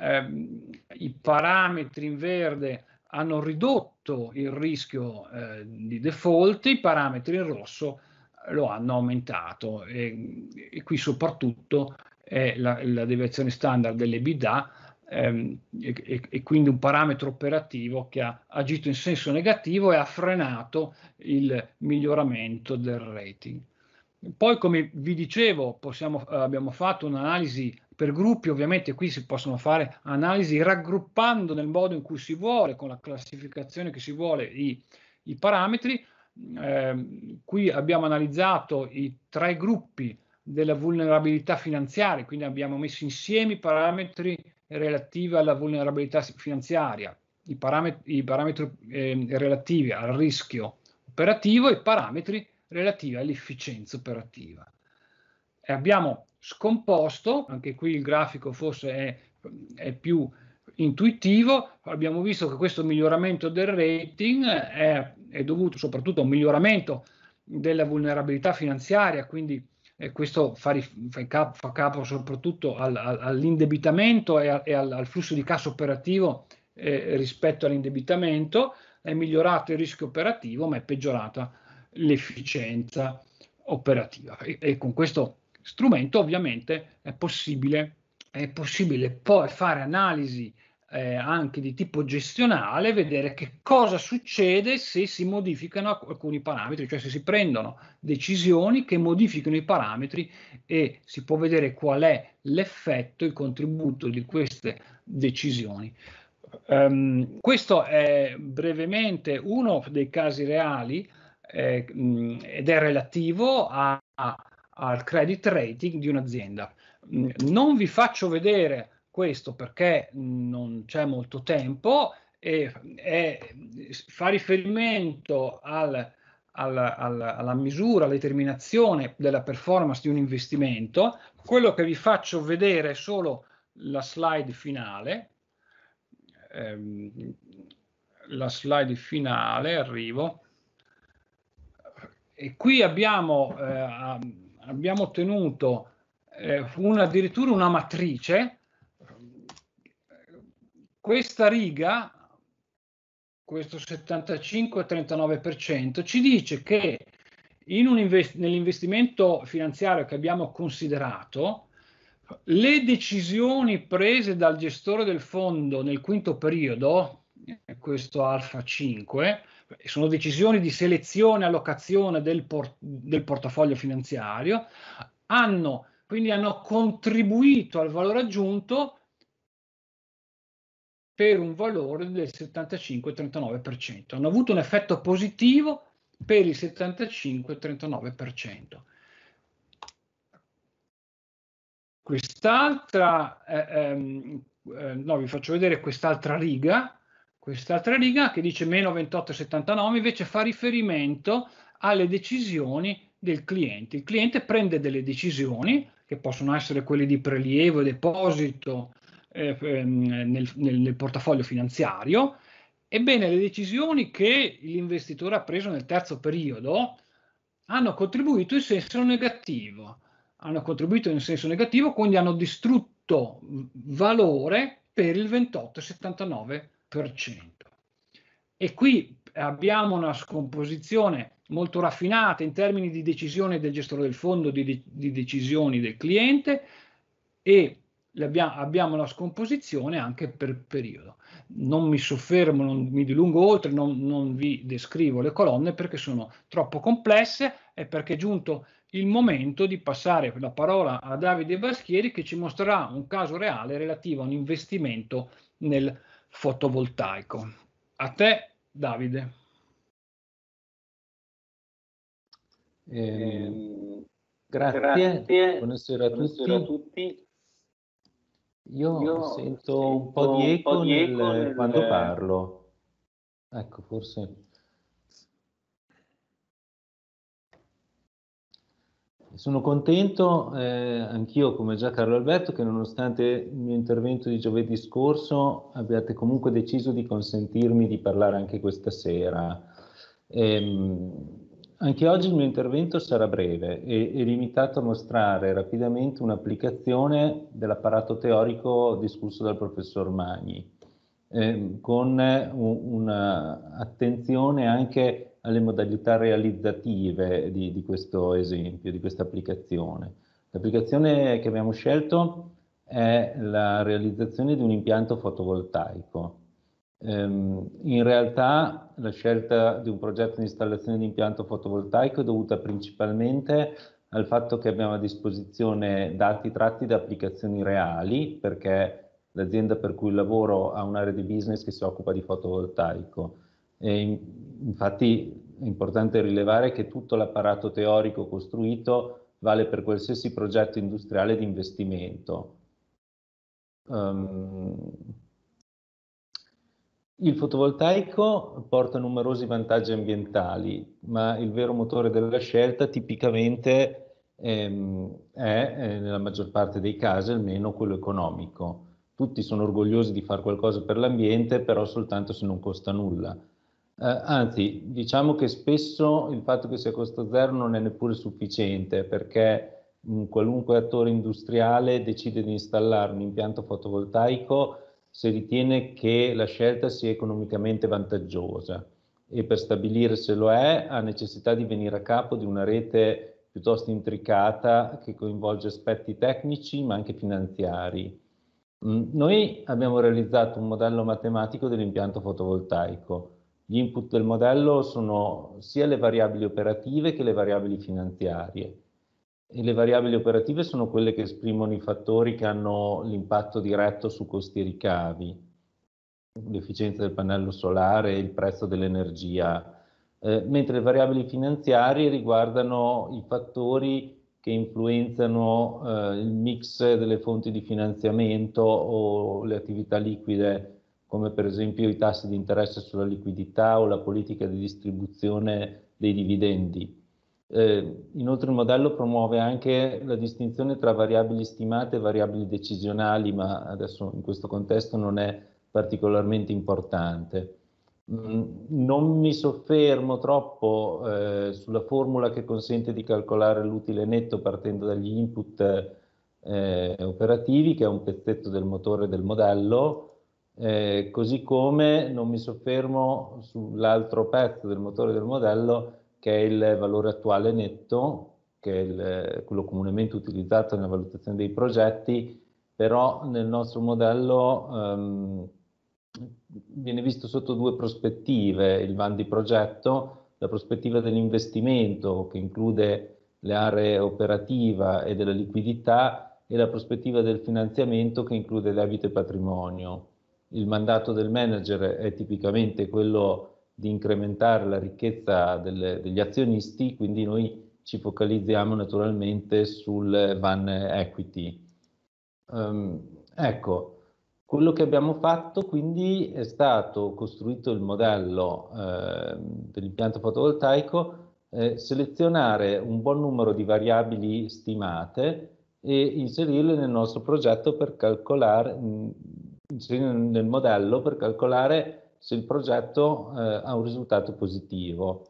ehm, i parametri in verde hanno ridotto il rischio eh, di default, i parametri in rosso lo hanno aumentato e, e qui soprattutto è la, la deviazione standard dell'EBIDA ehm, e, e, e, quindi un parametro operativo che ha agito in senso negativo e ha frenato il miglioramento del rating. Poi, come vi dicevo, possiamo, eh, abbiamo fatto un'analisi per gruppi, ovviamente qui si possono fare analisi raggruppando nel modo in cui si vuole, con la classificazione che si vuole, i, i parametri. Eh, qui abbiamo analizzato i tre gruppi della vulnerabilità finanziaria, quindi abbiamo messo insieme i parametri relativi alla vulnerabilità finanziaria, i parametri, i parametri eh, relativi al rischio operativo e i parametri relativi all'efficienza operativa. E abbiamo scomposto, anche qui il grafico forse è, è più intuitivo, abbiamo visto che questo miglioramento del rating è, è dovuto soprattutto a un miglioramento della vulnerabilità finanziaria, quindi eh, questo fa, fa, capo, fa, capo, soprattutto al, al, all'indebitamento e, a, e al, al, flusso di cassa operativo eh, rispetto all'indebitamento, è migliorato il rischio operativo ma è peggiorata l'efficienza operativa e, e con questo strumento ovviamente è possibile, è possibile poi fare analisi eh, anche di tipo gestionale, vedere che cosa succede se si modificano alcuni parametri, cioè se si prendono decisioni che modificano i parametri e si può vedere qual è l'effetto, il contributo di queste decisioni. Um, questo è brevemente uno dei casi reali eh, ed è relativo a, a, al credit rating di un'azienda. non vi faccio vedere questo perché mhmm, non c'è molto tempo e, e fa riferimento al, al, al, alla misura, alla determinazione della performance di un investimento. Quello che vi faccio vedere è solo la slide finale. Ehm, la slide finale, arrivo. E qui abbiamo, eh, abbiamo ottenuto eh, una, addirittura una matrice questa riga, questo 75-39%, ci dice che invest- nell'investimento finanziario che abbiamo considerato, le decisioni prese dal gestore del fondo nel quinto periodo, eh, questo Alfa 5, sono decisioni di selezione e allocazione del, por- del portafoglio finanziario, hanno quindi hanno contribuito al valore aggiunto per un valore del 75-39%. Hanno avuto un effetto positivo per il 75-39%. Quest'altra, eh, ehm, eh, no, vi faccio vedere quest'altra riga, quest'altra riga che dice meno 28-79, invece fa riferimento alle decisioni del cliente. Il cliente prende delle decisioni che possono essere quelle di prelievo, deposito, eh, ehm, nel, nel, nel portafoglio finanziario. Ebbene, le decisioni che l'investitore ha preso nel terzo periodo hanno contribuito in senso negativo. Hanno contribuito in senso negativo, quindi hanno distrutto valore per il 28,79%. E qui abbiamo una scomposizione molto raffinata in termini di decisione del gestore del fondo, di, de- di decisioni del cliente e abbiamo la scomposizione anche per periodo. Non mi soffermo, non mi dilungo oltre, non, non, vi descrivo le colonne perché sono troppo complesse e perché è giunto il momento di passare la parola a Davide Baschieri che ci mostrerà un caso reale relativo a un investimento nel fotovoltaico. A te Davide. Eh, grazie. grazie. Buonasera, a, Buonasera tutti. a tutti. Io, Io sento, sento un po' di eco, po di eco nel, nel... quando parlo. Ecco, forse... Sono contento, eh, anch'io come già Carlo Alberto, che nonostante il mio intervento di giovedì scorso abbiate comunque deciso di consentirmi di parlare anche questa sera. Ehm, anche oggi il mio intervento sarà breve e, limitato a mostrare rapidamente un'applicazione dell'apparato teorico discusso dal professor Magni, eh, con un'attenzione anche alle modalità realizzative di, di questo esempio, di questa applicazione. L'applicazione che abbiamo scelto è la realizzazione di un impianto fotovoltaico Ehm, in realtà la scelta di un progetto di installazione di impianto fotovoltaico è dovuta principalmente al fatto che abbiamo a disposizione dati tratti da applicazioni reali, perché l'azienda per cui lavoro ha un'area di business che si occupa di fotovoltaico. E infatti è importante rilevare che tutto l'apparato teorico costruito vale per qualsiasi progetto industriale di investimento. Um, il fotovoltaico porta numerosi vantaggi ambientali, ma il vero motore della scelta tipicamente ehm, è, eh, nella maggior parte dei casi, almeno quello economico. Tutti sono orgogliosi di fare qualcosa per l'ambiente, però soltanto se non costa nulla. Eh, anzi, diciamo che spesso il fatto che sia costo zero non è neppure sufficiente, perché mh, qualunque attore industriale decide di installare un impianto fotovoltaico se ritiene che la scelta sia economicamente vantaggiosa e per stabilire se lo è ha necessità di venire a capo di una rete piuttosto intricata che coinvolge aspetti tecnici ma anche finanziari. Mm, noi abbiamo realizzato un modello matematico dell'impianto fotovoltaico. Gli input del modello sono sia le variabili operative che le variabili finanziarie le variabili operative sono quelle che esprimono i fattori che hanno l'impatto diretto su costi e ricavi, l'efficienza del pannello solare, il prezzo dell'energia, eh, mentre le variabili finanziarie riguardano i fattori che influenzano eh, il mix delle fonti di finanziamento o le attività liquide, come per esempio i tassi di interesse sulla liquidità o la politica di distribuzione dei dividendi. Eh, inoltre il modello promuove anche la distinzione tra variabili stimate e variabili decisionali, ma adesso in questo contesto non è particolarmente importante. Mm, non mi soffermo troppo eh, sulla formula che consente di calcolare l'utile netto partendo dagli input eh, operativi, che è un pezzetto del motore del modello, eh, così come non mi soffermo sull'altro pezzo del motore del modello, che è il valore attuale netto, che è il, quello comunemente utilizzato nella valutazione dei progetti, però nel nostro modello ehm, viene visto sotto due prospettive, il van di progetto, la prospettiva dell'investimento che include le aree operativa e della liquidità e la prospettiva del finanziamento che include debito e patrimonio. Il mandato del manager è tipicamente quello di incrementare la ricchezza delle, degli azionisti, quindi noi ci focalizziamo naturalmente sul van equity. Um, ecco, quello che abbiamo fatto quindi è stato costruito il modello eh, dell'impianto fotovoltaico, eh, selezionare un buon numero di variabili stimate e inserirle nel nostro progetto per calcolare, mm, inserirle nel modello per calcolare se il progetto eh, ha un risultato positivo.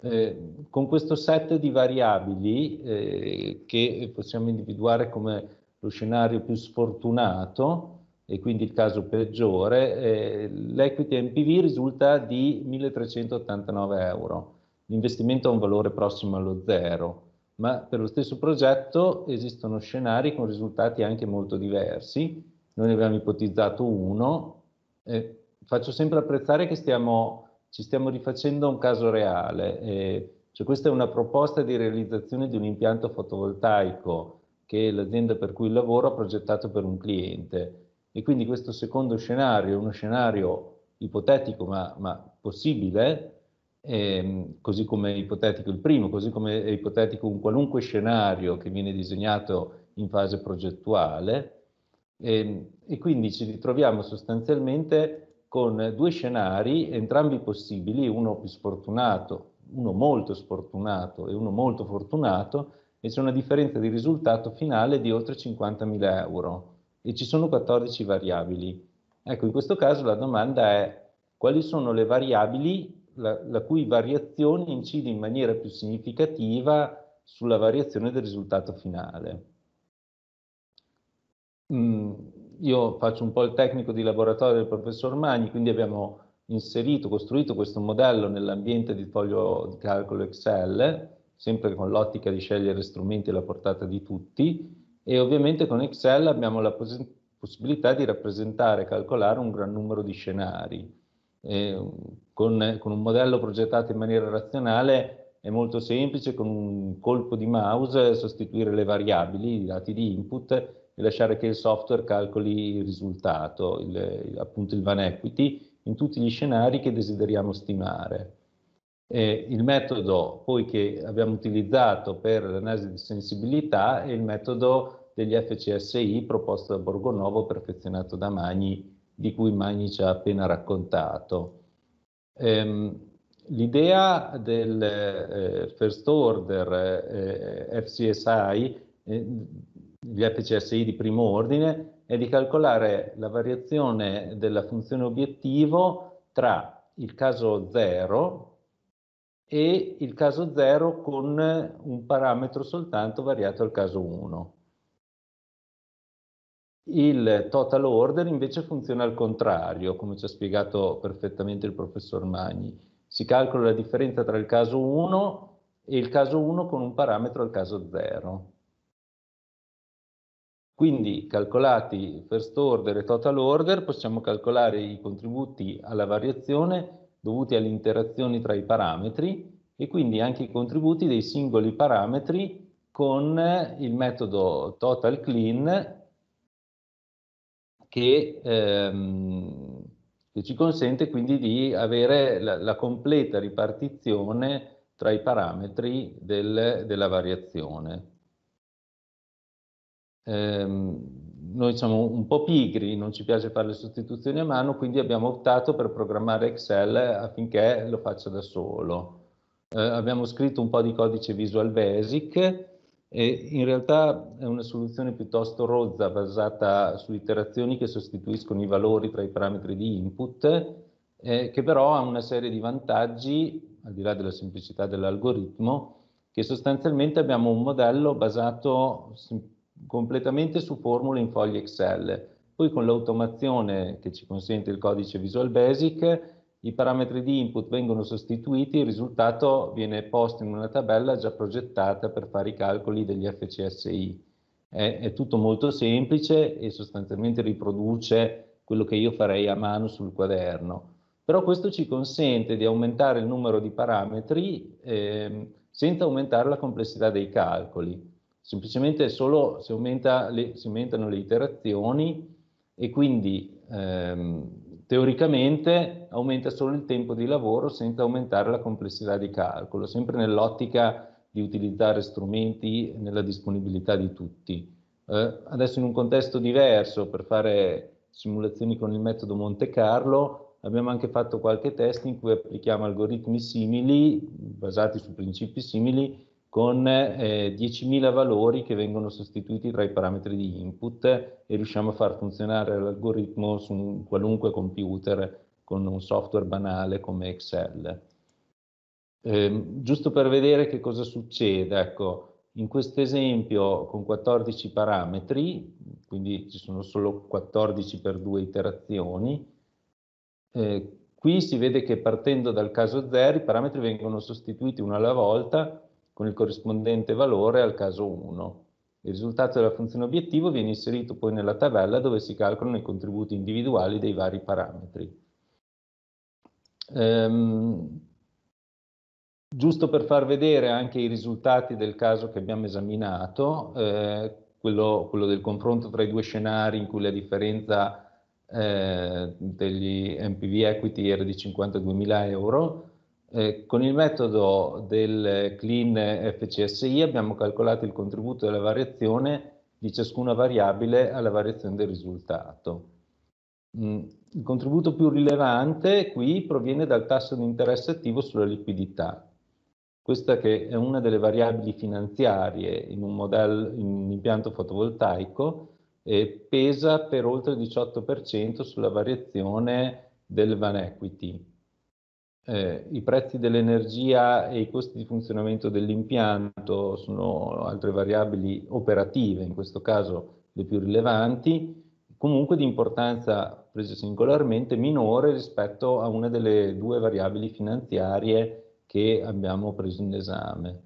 Eh, con questo set di variabili eh, che possiamo individuare come lo scenario più sfortunato e quindi il caso peggiore, eh, l'equity NPV risulta di 1.389 euro. L'investimento ha un valore prossimo allo zero, ma per lo stesso progetto esistono scenari con risultati anche molto diversi. Noi ne abbiamo ipotizzato uno, eh, faccio sempre apprezzare che stiamo, ci stiamo rifacendo a un caso reale. Eh, cioè questa è una proposta di realizzazione di un impianto fotovoltaico che l'azienda per cui lavoro ha progettato per un cliente. E quindi questo secondo scenario è uno scenario ipotetico ma, ma possibile, ehm, così come è ipotetico il primo, così come è ipotetico un qualunque scenario che viene disegnato in fase progettuale. Ehm, e quindi ci ritroviamo sostanzialmente con due scenari, entrambi possibili, uno più sfortunato, uno molto sfortunato e uno molto fortunato, e c'è una differenza di risultato finale di oltre 50.000 euro e ci sono 14 variabili. Ecco, in questo caso la domanda è quali sono le variabili la, la cui variazione incide in maniera più significativa sulla variazione del risultato finale. Mm, io faccio un po' il tecnico di laboratorio del professor Magni, quindi abbiamo inserito, costruito questo modello nell'ambiente di foglio di calcolo Excel, sempre con l'ottica di scegliere strumenti alla portata di tutti e ovviamente con Excel abbiamo la pos possibilità di rappresentare e calcolare un gran numero di scenari. Eh, con, con, un modello progettato in maniera razionale è molto semplice con un colpo di mouse sostituire le variabili, i dati di input lasciare che il software calcoli il risultato, il, appunto il van equity, in tutti gli scenari che desideriamo stimare. E il metodo poi che abbiamo utilizzato per l'analisi di sensibilità è il metodo degli FCSI proposto da Borgonovo, perfezionato da Magni, di cui Magni ci ha appena raccontato. Ehm, L'idea del eh, first order eh, FCSI eh, gli FCSI di primo ordine, è di calcolare la variazione della funzione obiettivo tra il caso 0 e il caso 0 con un parametro soltanto variato al caso 1. Il total order invece funziona al contrario, come ci ha spiegato perfettamente il professor Magni. Si calcola la differenza tra il caso 1 e il caso 1 con un parametro al caso 0. Quindi calcolati first order e total order possiamo calcolare i contributi alla variazione dovuti alle interazioni tra i parametri e quindi anche i contributi dei singoli parametri con il metodo total clean che, ehm, che ci consente quindi di avere la, la completa ripartizione tra i parametri del, della variazione ehm, noi siamo un po' pigri, non ci piace fare le sostituzioni a mano, quindi abbiamo optato per programmare Excel affinché lo faccia da solo. Eh, abbiamo scritto un po' di codice Visual Basic e in realtà è una soluzione piuttosto rozza basata su iterazioni che sostituiscono i valori tra i parametri di input eh, che però ha una serie di vantaggi, al di là della semplicità dell'algoritmo, che sostanzialmente abbiamo un modello basato completamente su formule in fogli Excel. Poi con l'automazione che ci consente il codice Visual Basic, i parametri di input vengono sostituiti, il risultato viene posto in una tabella già progettata per fare i calcoli degli FCSI. È, è tutto molto semplice e sostanzialmente riproduce quello che io farei a mano sul quaderno. Però questo ci consente di aumentare il numero di parametri eh, senza aumentare la complessità dei calcoli semplicemente solo si, aumenta le, si aumentano le iterazioni e quindi ehm, teoricamente aumenta solo il tempo di lavoro senza aumentare la complessità di calcolo, sempre nell'ottica di utilizzare strumenti nella disponibilità di tutti. Eh, adesso in un contesto diverso, per fare simulazioni con il metodo Monte Carlo, abbiamo anche fatto qualche test in cui applichiamo algoritmi simili, basati su principi simili, con eh, 10.000 valori che vengono sostituiti tra i parametri di input e riusciamo a far funzionare l'algoritmo su un qualunque computer con un software banale come Excel. Eh, giusto per vedere che cosa succede, ecco, in questo esempio con 14 parametri, quindi ci sono solo 14 per due iterazioni, eh, qui si vede che partendo dal caso 0 i parametri vengono sostituiti una alla volta con il corrispondente valore al caso 1. Il risultato della funzione obiettivo viene inserito poi nella tabella dove si calcolano i contributi individuali dei vari parametri. Ehm, giusto per far vedere anche i risultati del caso che abbiamo esaminato, eh, quello, quello, del confronto tra i due scenari in cui la differenza eh, degli MPV equity era di 52.000 euro, eh, con il metodo del clean FCSI abbiamo calcolato il contributo della variazione di ciascuna variabile alla variazione del risultato. Mm, il contributo più rilevante qui proviene dal tasso di interesse attivo sulla liquidità. Questa che è una delle variabili finanziarie in un, modello, in un impianto fotovoltaico e pesa per oltre il 18% sulla variazione del van equity eh, i prezzi dell'energia e i costi di funzionamento dell'impianto sono altre variabili operative, in questo caso le più rilevanti, comunque di importanza prese singolarmente minore rispetto a una delle due variabili finanziarie che abbiamo preso in esame.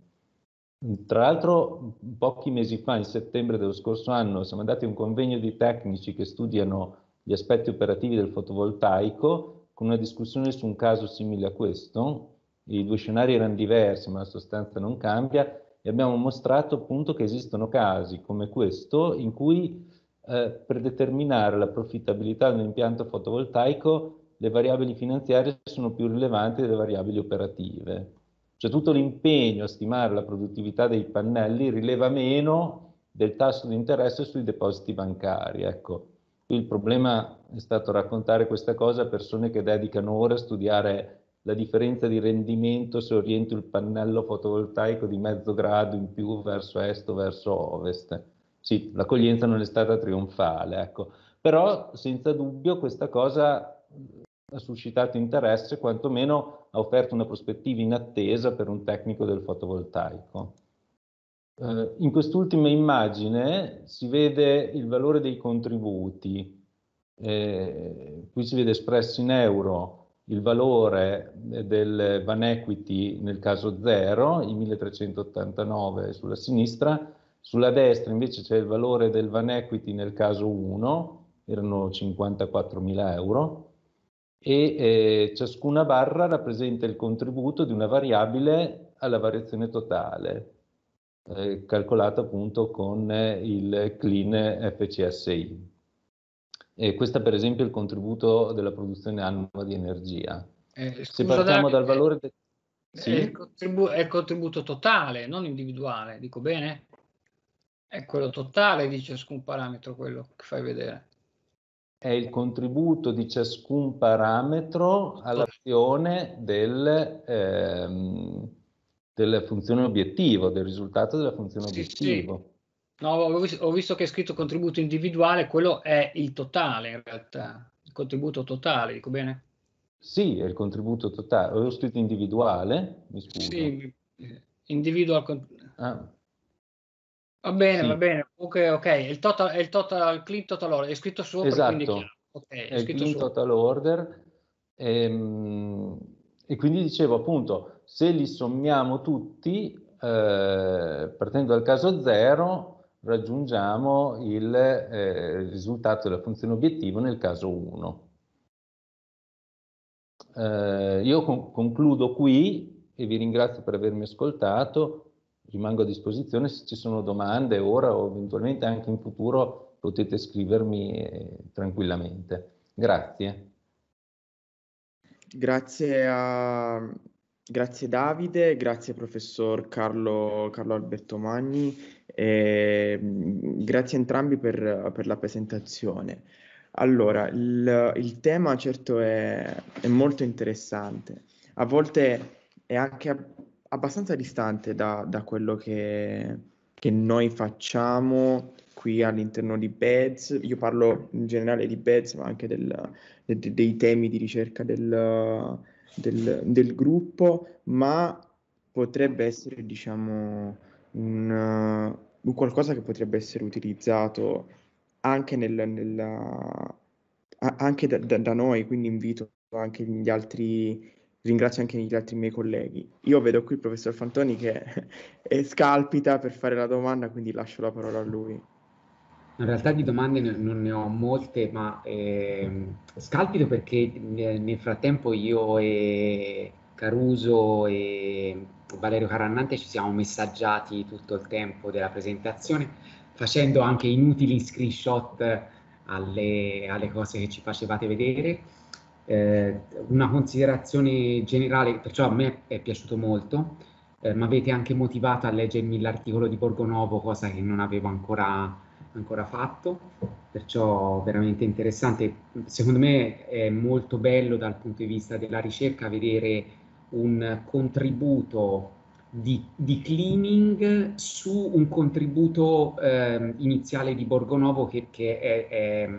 Tra l'altro pochi mesi fa, in settembre dello scorso anno, siamo andati a un convegno di tecnici che studiano gli aspetti operativi del fotovoltaico con una discussione su un caso simile a questo, i due scenari erano diversi ma la sostanza non cambia, e abbiamo mostrato appunto che esistono casi come questo in cui eh, per determinare la profittabilità dell'impianto fotovoltaico le variabili finanziarie sono più rilevanti delle variabili operative. Cioè tutto l'impegno a stimare la produttività dei pannelli rileva meno del tasso di interesse sui depositi bancari. Ecco. Qui il problema è stato raccontare questa cosa a persone che dedicano ore a studiare la differenza di rendimento se oriento il pannello fotovoltaico di mezzo grado in più verso est o verso ovest. Sì, l'accoglienza non è stata trionfale, ecco. però senza dubbio questa cosa ha suscitato interesse, quantomeno ha offerto una prospettiva inattesa per un tecnico del fotovoltaico. Eh, in quest'ultima immagine si vede il valore dei contributi, eh, qui si vede espresso in euro il valore del Van Equity nel caso 0, i 1389 sulla sinistra, sulla destra invece c'è il valore del Van Equity nel caso 1, erano 54.000 euro, e eh, ciascuna barra rappresenta il contributo di una variabile alla variazione totale eh, calcolata appunto con eh, il clean FCSI. E questo per esempio è il contributo della produzione annua di energia. Eh, Se partiamo dal eh, valore... De- eh, sì? è, il contribu- è il contributo totale, non individuale, dico bene? È quello totale di ciascun parametro, quello che fai vedere è il contributo di ciascun parametro all'azione del, ehm, della funzione obiettivo, del risultato della funzione sì, obiettivo. Sì. No, ho visto, ho visto che è scritto contributo individuale, quello è il totale in realtà, il contributo totale, dico bene? Sì, è il contributo totale. Ho scritto individuale, mi scuso. Sì, individual. Ah. Va bene, sì. va bene. Ok, ok. Il total, è il total, clean total order. È scritto sopra, esatto. È, okay, è, è scritto clean sopra. total order. E, ehm, e, quindi dicevo appunto, se li sommiamo tutti, eh, partendo dal caso 0, raggiungiamo il eh, risultato della funzione obiettivo nel caso 1. Eh, io con concludo qui e vi ringrazio per avermi ascoltato, rimango a disposizione se ci sono domande ora o eventualmente anche in futuro potete scrivermi eh, tranquillamente. Grazie. Grazie a Grazie Davide, grazie professor Carlo, Carlo Alberto Magni, e, ehm, grazie a entrambi per, per, la presentazione. Allora, il, il tema certo è, è, molto interessante, a volte è anche abbastanza distante da, da quello che, che, noi facciamo qui all'interno di BEDS, io parlo in generale di BEDS ma anche del, de, dei temi di ricerca del del, del gruppo, ma potrebbe essere, diciamo, un, un, qualcosa che potrebbe essere utilizzato anche, nel, nella, anche da, da, da noi, quindi invito anche gli altri ringrazio anche gli altri miei colleghi. Io vedo qui il professor Fantoni che è, scalpita per fare la domanda, quindi lascio la parola a lui. In realtà di domande non ne ho molte, ma eh, scalpito perché nel frattempo io e Caruso e Valerio Carannante ci siamo messaggiati tutto il tempo della presentazione, facendo anche inutili screenshot alle, alle cose che ci facevate vedere. Eh, una considerazione generale, perciò a me è piaciuto molto, eh, ma avete anche motivato a leggermi l'articolo di Borgonovo, cosa che non avevo ancora ancora fatto, perciò veramente interessante. Secondo me è molto bello dal punto di vista della ricerca vedere un contributo di, di cleaning su un contributo eh, iniziale di Borgonovo che, che è, è,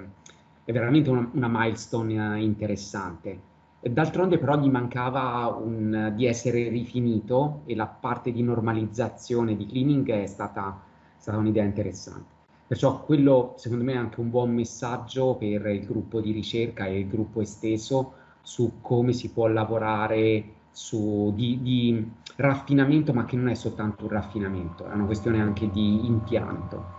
è, veramente una, una milestone eh, interessante. D'altronde però gli mancava un, di essere rifinito e la parte di normalizzazione di cleaning è stata, stata un'idea interessante. Perciò quello secondo me è anche un buon messaggio per il gruppo di ricerca e il gruppo esteso su come si può lavorare su, di, di raffinamento, ma che non è soltanto un raffinamento, è una questione anche di impianto.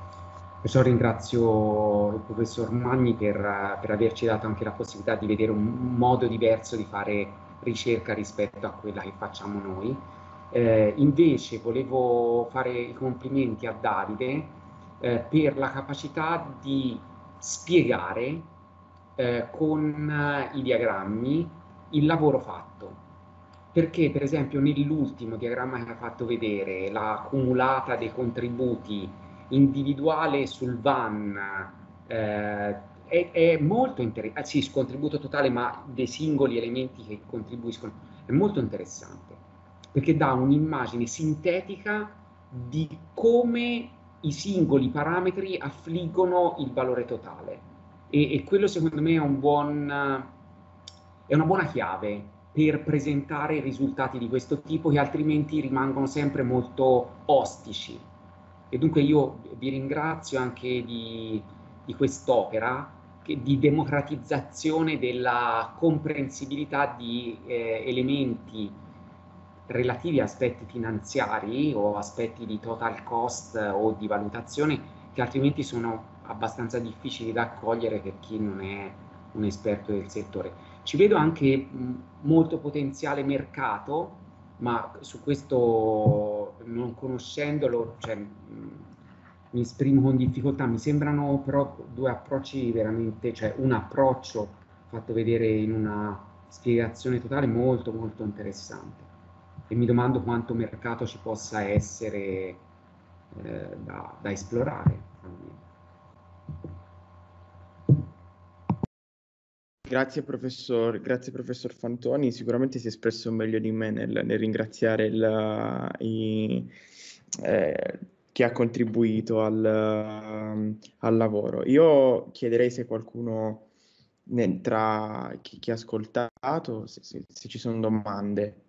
Perciò ringrazio il professor Magni per, per, averci dato anche la possibilità di vedere un modo diverso di fare ricerca rispetto a quella che facciamo noi. Eh, invece volevo fare i complimenti a Davide eh, per la capacità di spiegare eh, con eh, i diagrammi il lavoro fatto. Perché per esempio nell'ultimo diagramma che ha fatto vedere la cumulata dei contributi individuale sul van eh, è, è, molto interessante, ah, sì, sul contributo totale ma dei singoli elementi che contribuiscono, è molto interessante perché dà un'immagine sintetica di come i singoli parametri affliggono il valore totale e, e quello secondo me è, un buon, è una buona chiave per presentare risultati di questo tipo che altrimenti rimangono sempre molto ostici. E dunque io vi ringrazio anche di, di quest'opera di democratizzazione della comprensibilità di eh, elementi relativi aspetti finanziari o aspetti di total cost o di valutazione che altrimenti sono abbastanza difficili da accogliere per chi non è un esperto del settore. Ci vedo anche molto potenziale mercato, ma su questo non conoscendolo cioè, mi esprimo con difficoltà, mi sembrano però due approcci veramente, cioè un approccio fatto vedere in una spiegazione totale molto molto interessante e mi domando quanto mercato ci possa essere eh, da, da, esplorare. Grazie professor, grazie professor Fantoni, sicuramente si è espresso meglio di me nel, nel ringraziare la, i, eh, chi ha contribuito al, al, lavoro. Io chiederei se qualcuno ne, tra chi, chi, ha ascoltato, se, se, se ci sono domande.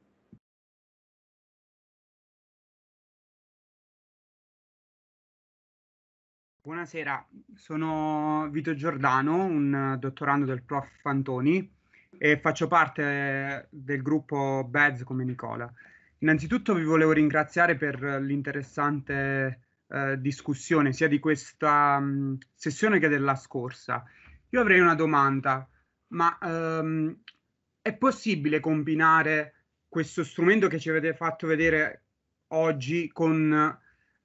Buonasera, sono Vito Giordano, un dottorando del prof. Antoni e faccio parte del gruppo BEZ come Nicola. Innanzitutto vi volevo ringraziare per l'interessante eh, discussione sia di questa mh, mm, sessione che della scorsa. Io avrei una domanda, ma ehm, è possibile combinare questo strumento che ci avete fatto vedere oggi con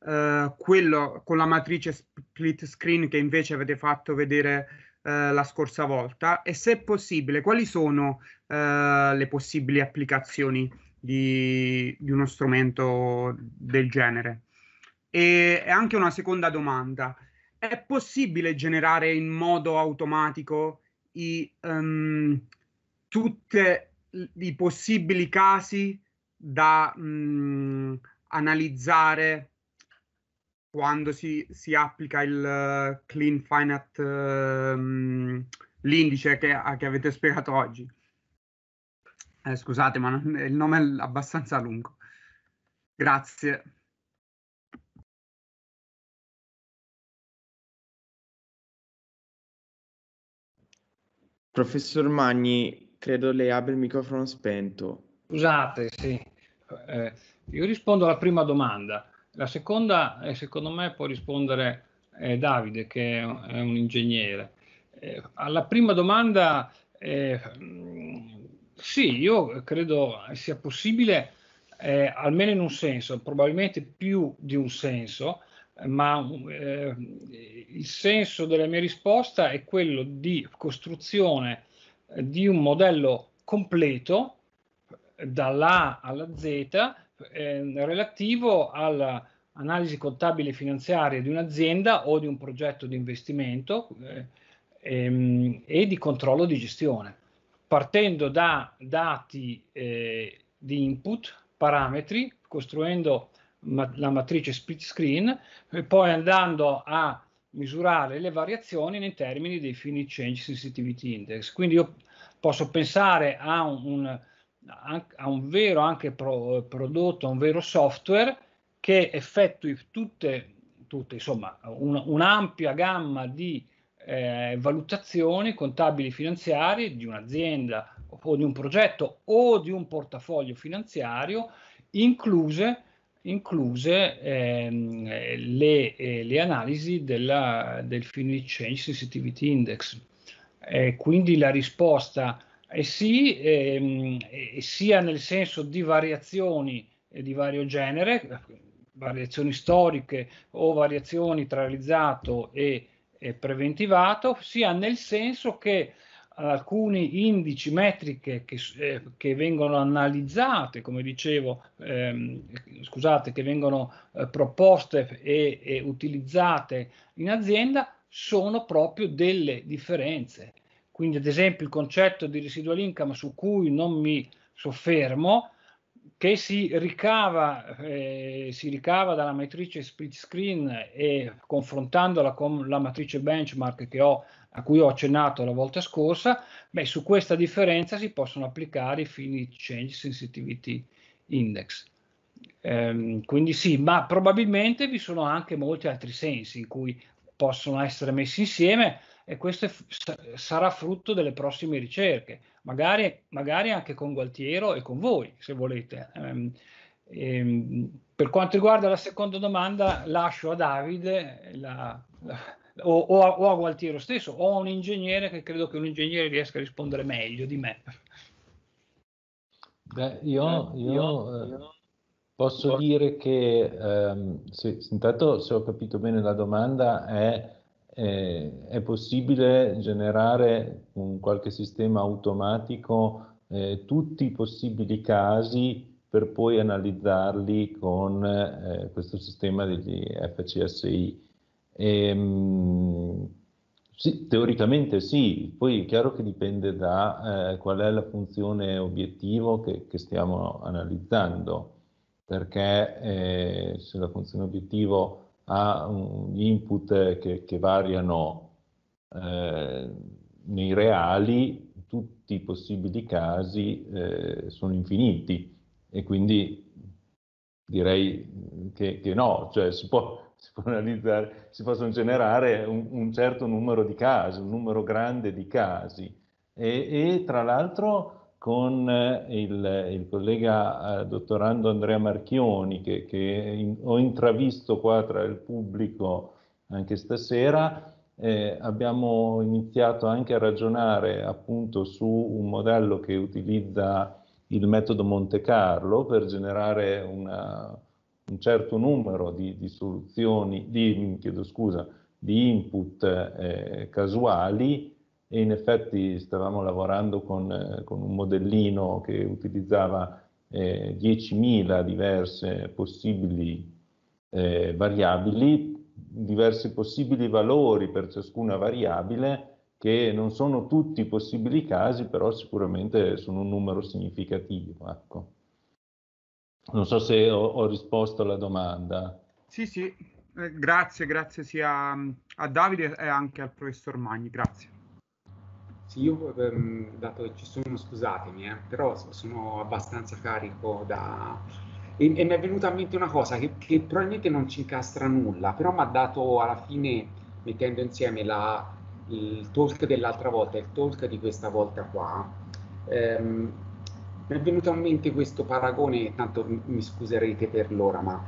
eh, quello con la matrice split screen che invece avete fatto vedere eh, la scorsa volta e se è possibile quali sono eh, le possibili applicazioni di, di uno strumento del genere. E anche una seconda domanda, è possibile generare in modo automatico i, um, ehm, tutti i possibili casi da um, analizzare quando si, si applica il eh, clean finite, um, l'indice che, che, avete spiegato oggi. Eh, scusate, ma non, il nome è abbastanza lungo. Grazie. Professor Magni, credo lei abbia il microfono spento. Scusate, sì. Eh, io rispondo alla prima domanda. La seconda, eh, secondo me, può rispondere eh, Davide, che è un, ingegnere. Eh, alla prima domanda, eh, mm, sì, io credo sia possibile, eh, almeno in un senso, probabilmente più di un senso, ma eh, il senso della mia risposta è quello di costruzione di un modello completo dalla A alla Z eh, relativo all'analisi contabile finanziaria di un'azienda o di un progetto di investimento eh, ehm, e di controllo di gestione, partendo da dati eh, di input, parametri, costruendo ma- la matrice split screen e poi andando a misurare le variazioni nei termini dei Fini Change Sensitivity Index. Quindi io posso pensare a un, un a un vero anche pro, prodotto, a un vero software che effettui tutte, tutte insomma, un, un'ampia gamma di eh, valutazioni contabili finanziarie di un'azienda o di un progetto o di un portafoglio finanziario, incluse, incluse ehm, le, eh, le, analisi della, del Finite Change Sensitivity Index. Eh, quindi la risposta eh sì, ehm, eh, sia nel senso di variazioni eh, di vario genere, variazioni storiche o variazioni tra realizzato e, e preventivato, sia nel senso che alcuni indici metriche che, eh, che, vengono analizzate, come dicevo, ehm, scusate, che vengono eh, proposte e, e, utilizzate in azienda sono proprio delle differenze quindi ad esempio il concetto di residual income su cui non mi soffermo, che si ricava, eh, si ricava dalla matrice split screen e confrontandola con la matrice benchmark ho, a cui ho accennato la volta scorsa, beh, su questa differenza si possono applicare i fini change sensitivity index. Ehm, quindi sì, ma probabilmente vi sono anche molti altri sensi in cui possono essere messi insieme e questo f- sarà frutto delle prossime ricerche, magari, magari, anche con Gualtiero e con voi, se volete. Ehm, ehm, per quanto riguarda la seconda domanda, lascio a Davide la, la, o, o, a, o, a, Gualtiero stesso, o a un ingegnere che credo che un ingegnere riesca a rispondere meglio di me. Beh, io, io, io, posso, eh, posso dire che, ehm, se, intanto se ho capito bene la domanda è eh, è possibile generare con qualche sistema automatico eh, tutti i possibili casi per poi analizzarli con eh, questo sistema degli FCSI. E, ehm, mh, sì, teoricamente sì, poi è chiaro che dipende da eh, qual è la funzione obiettivo che, che stiamo analizzando, perché eh, se la funzione obiettivo ha gli input che, che variano eh, nei reali, tutti i possibili casi eh, sono infiniti e quindi direi che, che no, cioè si può, si può analizzare, si possono generare un, un, certo numero di casi, un numero grande di casi e, e tra l'altro con eh, il, il collega eh, dottorando Andrea Marchioni che, che in, ho intravisto qua tra il pubblico anche stasera, eh, abbiamo iniziato anche a ragionare appunto su un modello che utilizza il metodo Monte Carlo per generare una, un certo numero di, di soluzioni, di, chiedo scusa, di input eh, casuali e in effetti stavamo lavorando con, eh, con un modellino che utilizzava eh, 10.000 diverse possibili eh, variabili, diversi possibili valori per ciascuna variabile che non sono tutti possibili casi, però sicuramente sono un numero significativo. Ecco. Non so se ho, ho risposto alla domanda. Sì, sì, eh, grazie, grazie sia mm, a Davide e anche al professor Magni, grazie. Sì, io, ehm, dato che ci sono, scusatemi, eh, però sono abbastanza carico da... E, e, mi è venuta in mente una cosa che, che probabilmente non ci incastra nulla, però mi ha dato alla fine, mettendo insieme la, il talk dell'altra volta e il talk di questa volta qua, ehm, mi è venuto in mente questo paragone, tanto mi scuserete per l'ora, ma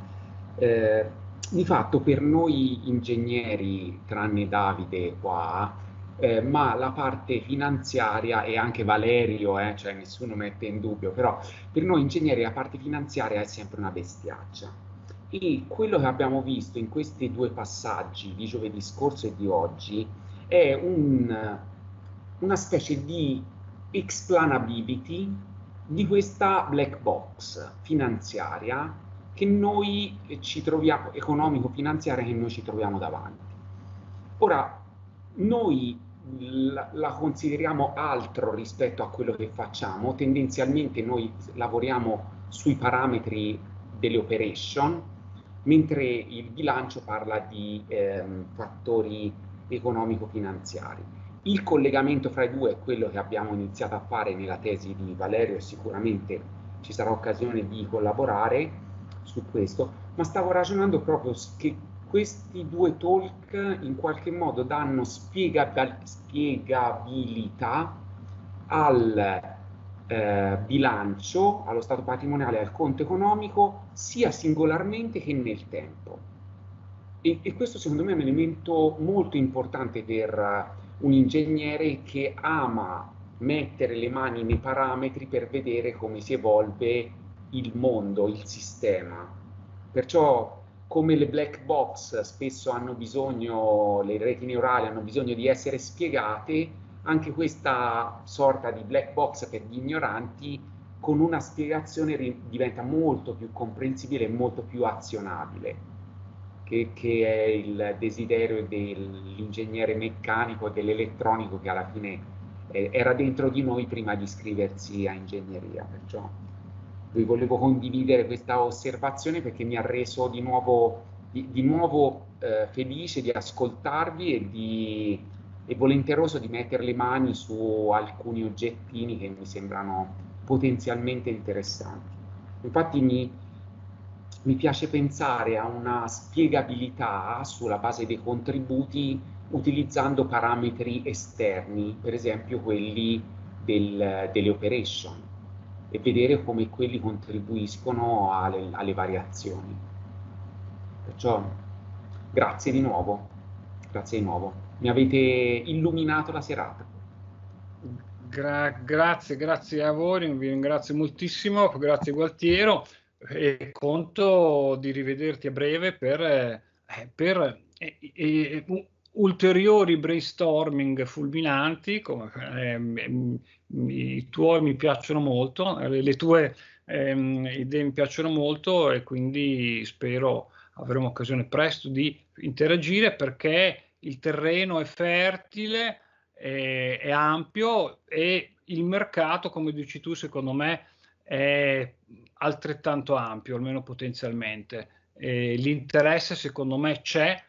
eh, di fatto per noi ingegneri, tranne Davide qua, eh, ma la parte finanziaria e anche Valerio, eh, cioè nessuno mette in dubbio, però per noi ingegneri la parte finanziaria è sempre una bestiaccia. E quello che abbiamo visto in questi due passaggi di giovedì scorso e di oggi è un, una specie di explainability di questa black box finanziaria che noi ci troviamo, economico-finanziaria che noi ci troviamo davanti. Ora, noi la, la, consideriamo altro rispetto a quello che facciamo. Tendenzialmente noi lavoriamo sui parametri delle operation, mentre il bilancio parla di eh, fattori economico-finanziari. Il collegamento fra i due è quello che abbiamo iniziato a fare nella tesi di Valerio e sicuramente ci sarà occasione di collaborare su questo, ma stavo ragionando proprio che questi due talk in qualche modo danno spiegabilità al eh, bilancio, allo stato patrimoniale, al conto economico, sia singolarmente che nel tempo. E, e questo secondo me è un elemento molto importante per un ingegnere che ama mettere le mani nei parametri per vedere come si evolve il mondo, il sistema. Perciò come le black box spesso hanno bisogno, le reti neurali hanno bisogno di essere spiegate, anche questa sorta di black box per gli ignoranti con una spiegazione ri- diventa molto più comprensibile e molto più azionabile, che, che è il desiderio dell'ingegnere meccanico, dell'elettronico che alla fine eh, era dentro di noi prima di iscriversi a ingegneria. Perciò vi volevo condividere questa osservazione perché mi ha reso di nuovo, di, di nuovo eh, felice di ascoltarvi e, di, e volenteroso di mettere le mani su alcuni oggettini che mi sembrano potenzialmente interessanti. Infatti mi, mi piace pensare a una spiegabilità sulla base dei contributi utilizzando parametri esterni, per esempio quelli del, delle operation e vedere come quelli contribuiscono alle, alle variazioni. Perciò grazie di nuovo, grazie di nuovo, mi avete illuminato la serata. Gra grazie, grazie a voi, vi ringrazio moltissimo, grazie Gualtiero e conto di rivederti a breve per, eh, per eh, e, e, ulteriori brainstorming fulminanti, come, ehm, ehm, i tuoi mi piacciono molto, eh, le tue ehm, idee mi piacciono molto e quindi spero avremo occasione presto di interagire perché il terreno è fertile, è, è ampio e il mercato, come dici tu, secondo me è altrettanto ampio, almeno potenzialmente. E l'interesse secondo me c'è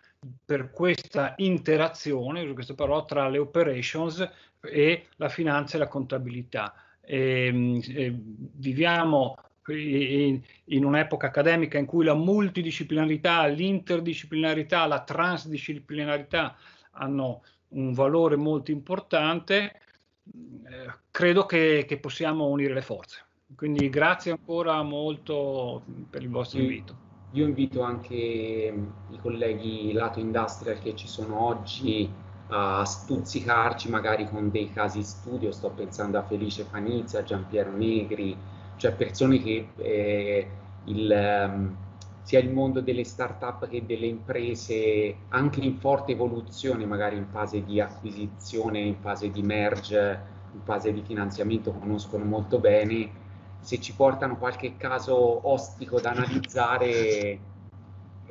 per questa interazione, uso questa parola, tra le operations e la finanza e la contabilità. E, ehm, e eh, viviamo in, in un'epoca accademica in cui la multidisciplinarità, l'interdisciplinarità, la transdisciplinarità hanno un valore molto importante, eh, credo che, che, possiamo unire le forze. Quindi grazie ancora molto per il vostro mm. invito. Io invito anche mm, i colleghi lato industrial che ci sono oggi a stuzzicarci magari con dei casi studio, sto pensando a Felice Fanizia, Giampiero Negri, cioè persone che eh, il, mm, sia il mondo delle start-up che delle imprese, anche in forte evoluzione, magari in fase di acquisizione, in fase di merge, in fase di finanziamento, conoscono molto bene se ci portano qualche caso ostico da analizzare,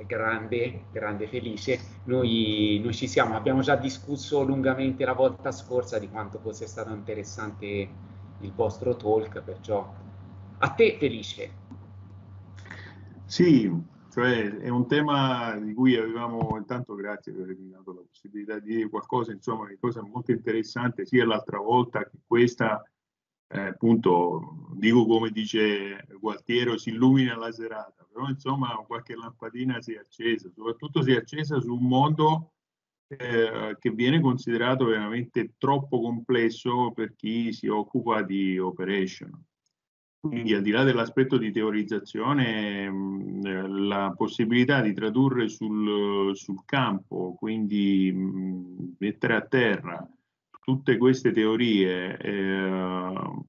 grande, grande felice, noi, noi ci siamo, abbiamo già discusso lungamente la volta scorsa di quanto fosse stato interessante il vostro talk, perciò a te felice. Sì, cioè è un tema di cui avevamo, intanto grazie per avermi dato la possibilità di dire qualcosa, insomma è una cosa molto interessante sia l'altra volta che questa eh, appunto, dico come dice Gualtiero, si illumina la serata, però insomma qualche lampadina si è accesa, soprattutto si è accesa su un mondo eh, che viene considerato veramente troppo complesso per chi si occupa di operation. Quindi al di là dell'aspetto di teorizzazione, mh, eh, la possibilità di tradurre sul, sul campo, quindi mh, mettere a terra, tutte queste teorie eh,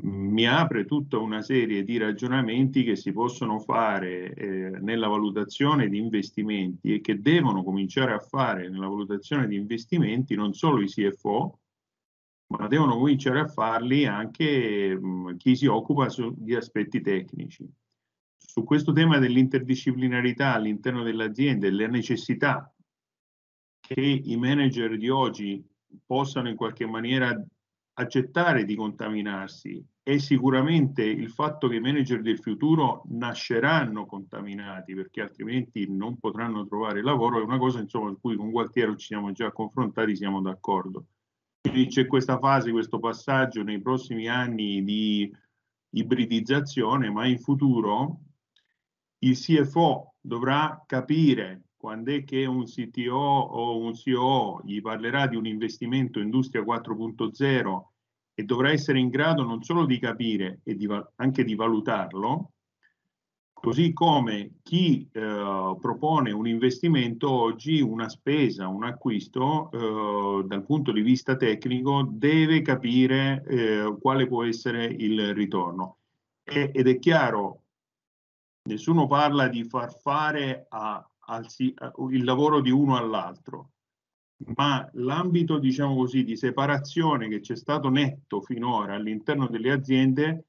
mi apre tutta una serie di ragionamenti che si possono fare eh, nella valutazione di investimenti e che devono cominciare a fare nella valutazione di investimenti non solo i CFO, ma devono cominciare a farli anche mh, chi si occupa di aspetti tecnici. Su questo tema dell'interdisciplinarità all'interno dell'azienda e le necessità che i manager di oggi possano in qualche maniera accettare di contaminarsi e sicuramente il fatto che i manager del futuro nasceranno contaminati perché altrimenti non potranno trovare lavoro è una cosa insomma su cui con Gualtiero ci siamo già confrontati, siamo d'accordo. Quindi c'è questa fase, questo passaggio nei prossimi anni di ibridizzazione, ma in futuro il CFO dovrà capire quando è che un CTO o un CEO gli parlerà di un investimento industria 4.0 e dovrà essere in grado non solo di capire e di, anche di valutarlo, così come chi eh, propone un investimento oggi, una spesa, un acquisto, eh, dal punto di vista tecnico, deve capire eh, quale può essere il ritorno. E, ed è chiaro, nessuno parla di far fare a alzi, eh, il lavoro di uno all'altro, ma l'ambito, diciamo così, di separazione che c'è stato netto finora all'interno delle aziende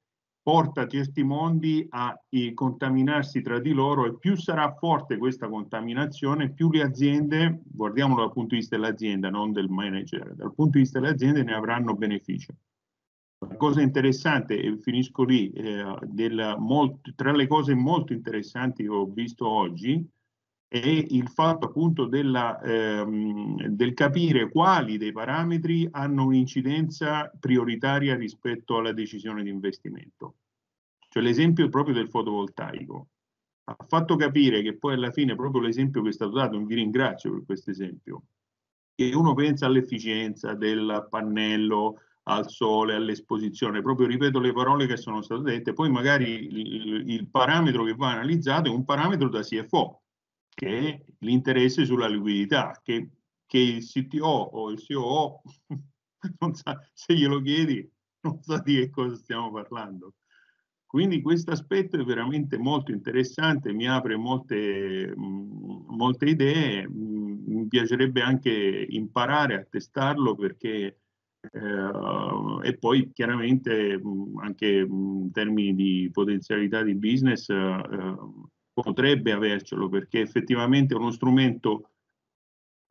porta certi mondi a contaminarsi tra di loro e più sarà forte questa contaminazione, più le aziende, guardiamolo dal punto di vista dell'azienda, non del manager, dal punto di vista delle aziende ne avranno beneficio. La cosa interessante, e finisco lì, eh, del, molto, tra le cose molto interessanti che ho visto oggi, e il fatto appunto della, ehm, del capire quali dei parametri hanno un'incidenza prioritaria rispetto alla decisione di investimento. Cioè l'esempio proprio del fotovoltaico ha fatto capire che poi alla fine proprio l'esempio che è stato dato, vi ringrazio per questo esempio, che uno pensa all'efficienza del pannello, al sole, all'esposizione, proprio ripeto le parole che sono state dette, poi magari il, il parametro che va analizzato è un parametro da CFO, che è l'interesse sulla liquidità, che, che il CTO o il COO, non sa, se glielo chiedi, non sa di che cosa stiamo parlando. Quindi questo aspetto è veramente molto interessante, mi apre molte, mm, molte idee, mm, mi piacerebbe anche imparare a testarlo perché eh, e poi chiaramente mm, anche in termini di potenzialità di business eh, potrebbe avercelo perché effettivamente è uno strumento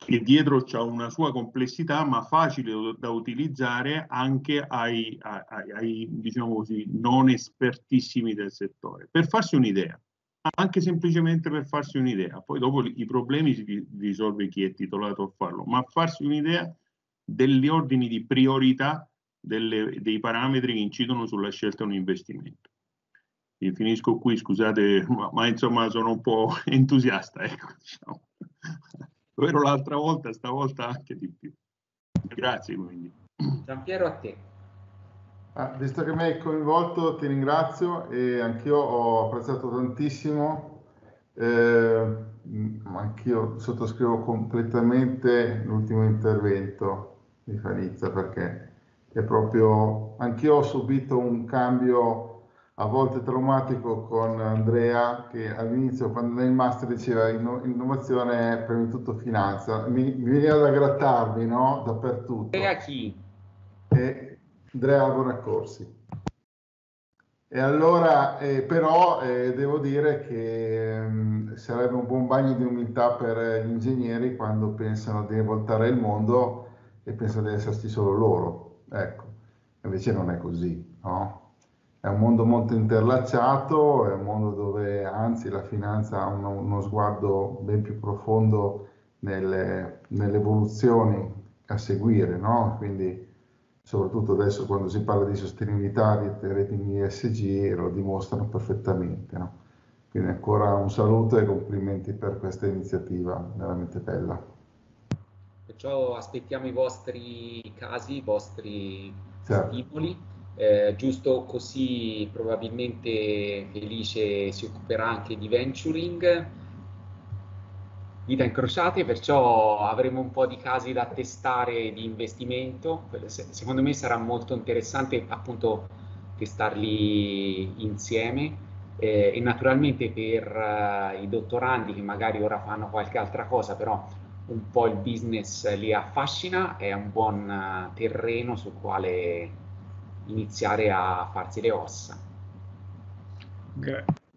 che dietro c'è una sua complessità ma facile da utilizzare anche ai, ai, ai diciamo così, non espertissimi del settore per farsi un'idea anche semplicemente per farsi un'idea poi dopo i problemi si risolve chi è titolato a farlo ma farsi un'idea degli ordini di priorità delle, dei parametri che incidono sulla scelta di un investimento e finisco qui, scusate, ma, ma, insomma sono un po' entusiasta, ecco, diciamo. Lo ero l'altra volta, stavolta anche di più. Grazie quindi. Giampiero a te. Ah, visto che mi hai coinvolto ti ringrazio e anch'io ho apprezzato tantissimo, eh, mm, anch'io sottoscrivo completamente l'ultimo intervento di Fanizza perché è proprio, anch'io ho subito un cambio a volte traumatico con Andrea che all'inizio quando nel master diceva innovazione è prima di tutto finanza, mi, mi veniva da grattarmi no? dappertutto. a chi? E Andrea Bonaccorsi. E allora, eh, però, eh, devo dire che mh, mm, sarebbe un buon bagno di umiltà per gli ingegneri quando pensano di voltare il mondo e pensano di esserci solo loro. Ecco, invece non è così, no? è un mondo molto interlacciato, è un mondo dove anzi la finanza ha uno, uno sguardo ben più profondo nelle, nelle evoluzioni a seguire, no? quindi soprattutto adesso quando si parla di sostenibilità di rating ESG lo dimostrano perfettamente. No? Quindi ancora un saluto e complimenti per questa iniziativa veramente bella. Perciò aspettiamo i vostri casi, i vostri certo. stimoli eh, giusto così probabilmente Felice si occuperà anche di venturing, dita incrociate, perciò avremo un po' di casi da testare di investimento. Secondo me sarà molto interessante appunto testarli insieme eh, e naturalmente per eh, i dottorandi che magari ora fanno qualche altra cosa, però un po' il business li affascina, è un buon eh, terreno sul quale iniziare a farsi le ossa.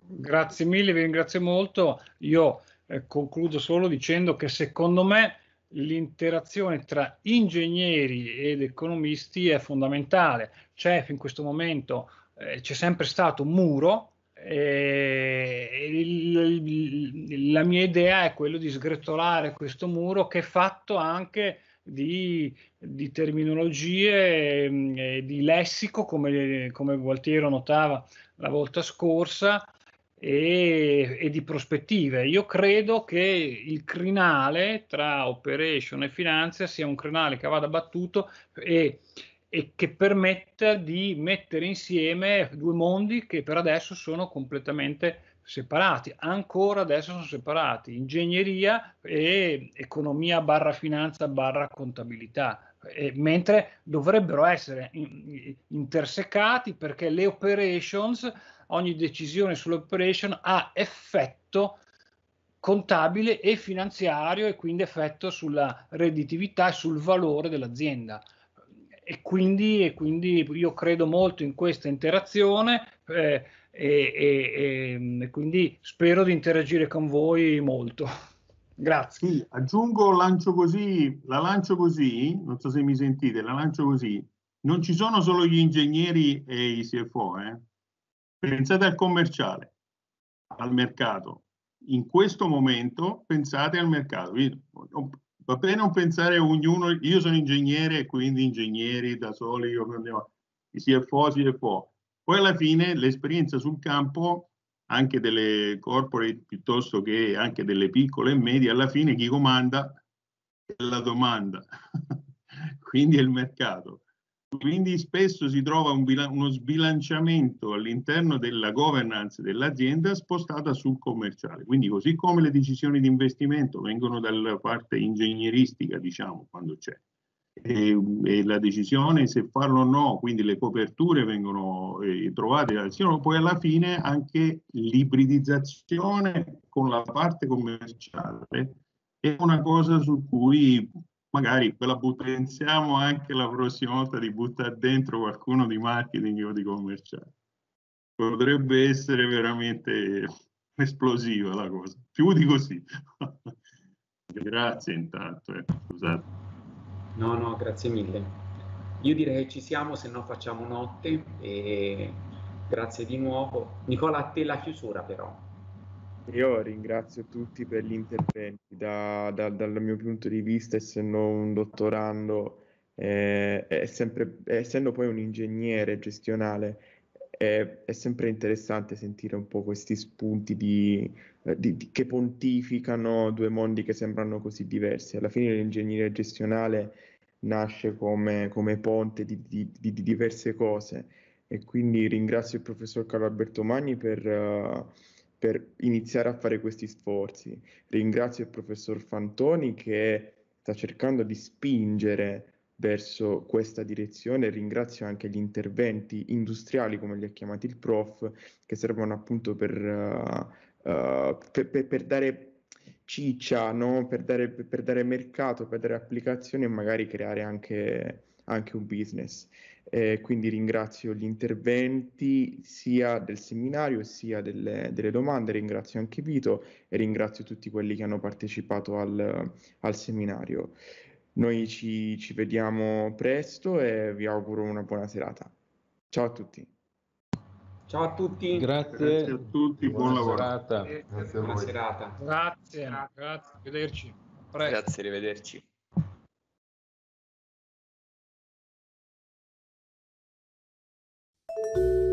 grazie mille, vi ringrazio molto. Io eh, concludo solo dicendo che secondo me l'interazione tra ingegneri ed economisti è fondamentale. C'è in questo momento, eh, c'è sempre stato un muro eh, E il, la mia idea è quella di sgretolare questo muro che è fatto anche di, di terminologie mm, e di lessico, come, come Gualtiero notava la volta scorsa, e, e, di prospettive. Io credo che il crinale tra operation e finanza sia un crinale che vada battuto e, e che permetta di mettere insieme due mondi che per adesso sono completamente separati, ancora adesso sono separati, ingegneria e economia barra finanza barra contabilità, e, mentre dovrebbero essere intersecati perché le operations, ogni decisione sull'operation ha effetto contabile e finanziario e quindi effetto sulla redditività e sul valore dell'azienda. E quindi, e quindi io credo molto in questa interazione. Eh, e, e, mm, e, quindi spero di interagire con voi molto. Grazie. Sì, aggiungo, lancio così, la lancio così, non so se mi sentite, la lancio così. Non ci sono solo gli ingegneri e i CFO, eh? pensate al commerciale, al mercato. In questo momento pensate al mercato. Va bene non pensare a ognuno, io sono ingegnere, quindi ingegneri da soli, io, prendevo i CFO, CFO poi alla fine l'esperienza sul campo, anche delle corporate piuttosto che anche delle piccole e medie, alla fine chi comanda è la domanda, quindi è il mercato. Quindi spesso si trova un uno sbilanciamento all'interno della governance dell'azienda spostata sul commerciale. Quindi così come le decisioni di investimento vengono dalla parte ingegneristica, diciamo, quando c'è, e, e, la decisione se farlo o no, quindi le coperture vengono eh, trovate, poi alla fine anche l'ibridizzazione con la parte commerciale è una cosa su cui magari ve la pensiamo anche la prossima volta di buttare dentro qualcuno di marketing o di commerciale. Potrebbe essere veramente esplosiva la cosa, più di così. Grazie intanto, eh. scusate. No, no, grazie mille. Io direi che ci siamo, se no facciamo notte e grazie di nuovo. Nicola, a te la chiusura però. Io ringrazio tutti per gli interventi, da, da, dal mio punto di vista, essendo un dottorando, eh, sempre, essendo poi un ingegnere gestionale, è, è sempre interessante sentire un po' questi spunti di, eh, di, di, che pontificano due mondi che sembrano così diversi. Alla fine l'ingegneria gestionale nasce come, come ponte di, diverse cose e quindi ringrazio il professor Carlo Alberto Magni per... Uh, per iniziare a fare questi sforzi. Ringrazio il professor Fantoni che sta cercando di spingere verso questa direzione. Ringrazio anche gli interventi industriali, come li ha chiamati il prof, che servono appunto per, uh, uh, per, per, dare ciccia, no? per, dare, per, dare, mercato, per dare applicazioni e magari creare anche, anche un business. Eh, quindi ringrazio gli interventi sia del seminario sia delle, delle, domande, ringrazio anche Vito e ringrazio tutti quelli che hanno partecipato al, al seminario. Noi ci, ci vediamo presto e vi auguro una buona serata. Ciao a tutti. Ciao a tutti. Grazie, grazie a tutti, buona, buona serata. Grazie, grazie buona serata. Grazie, grazie, arrivederci. Presto. Grazie, arrivederci. thank you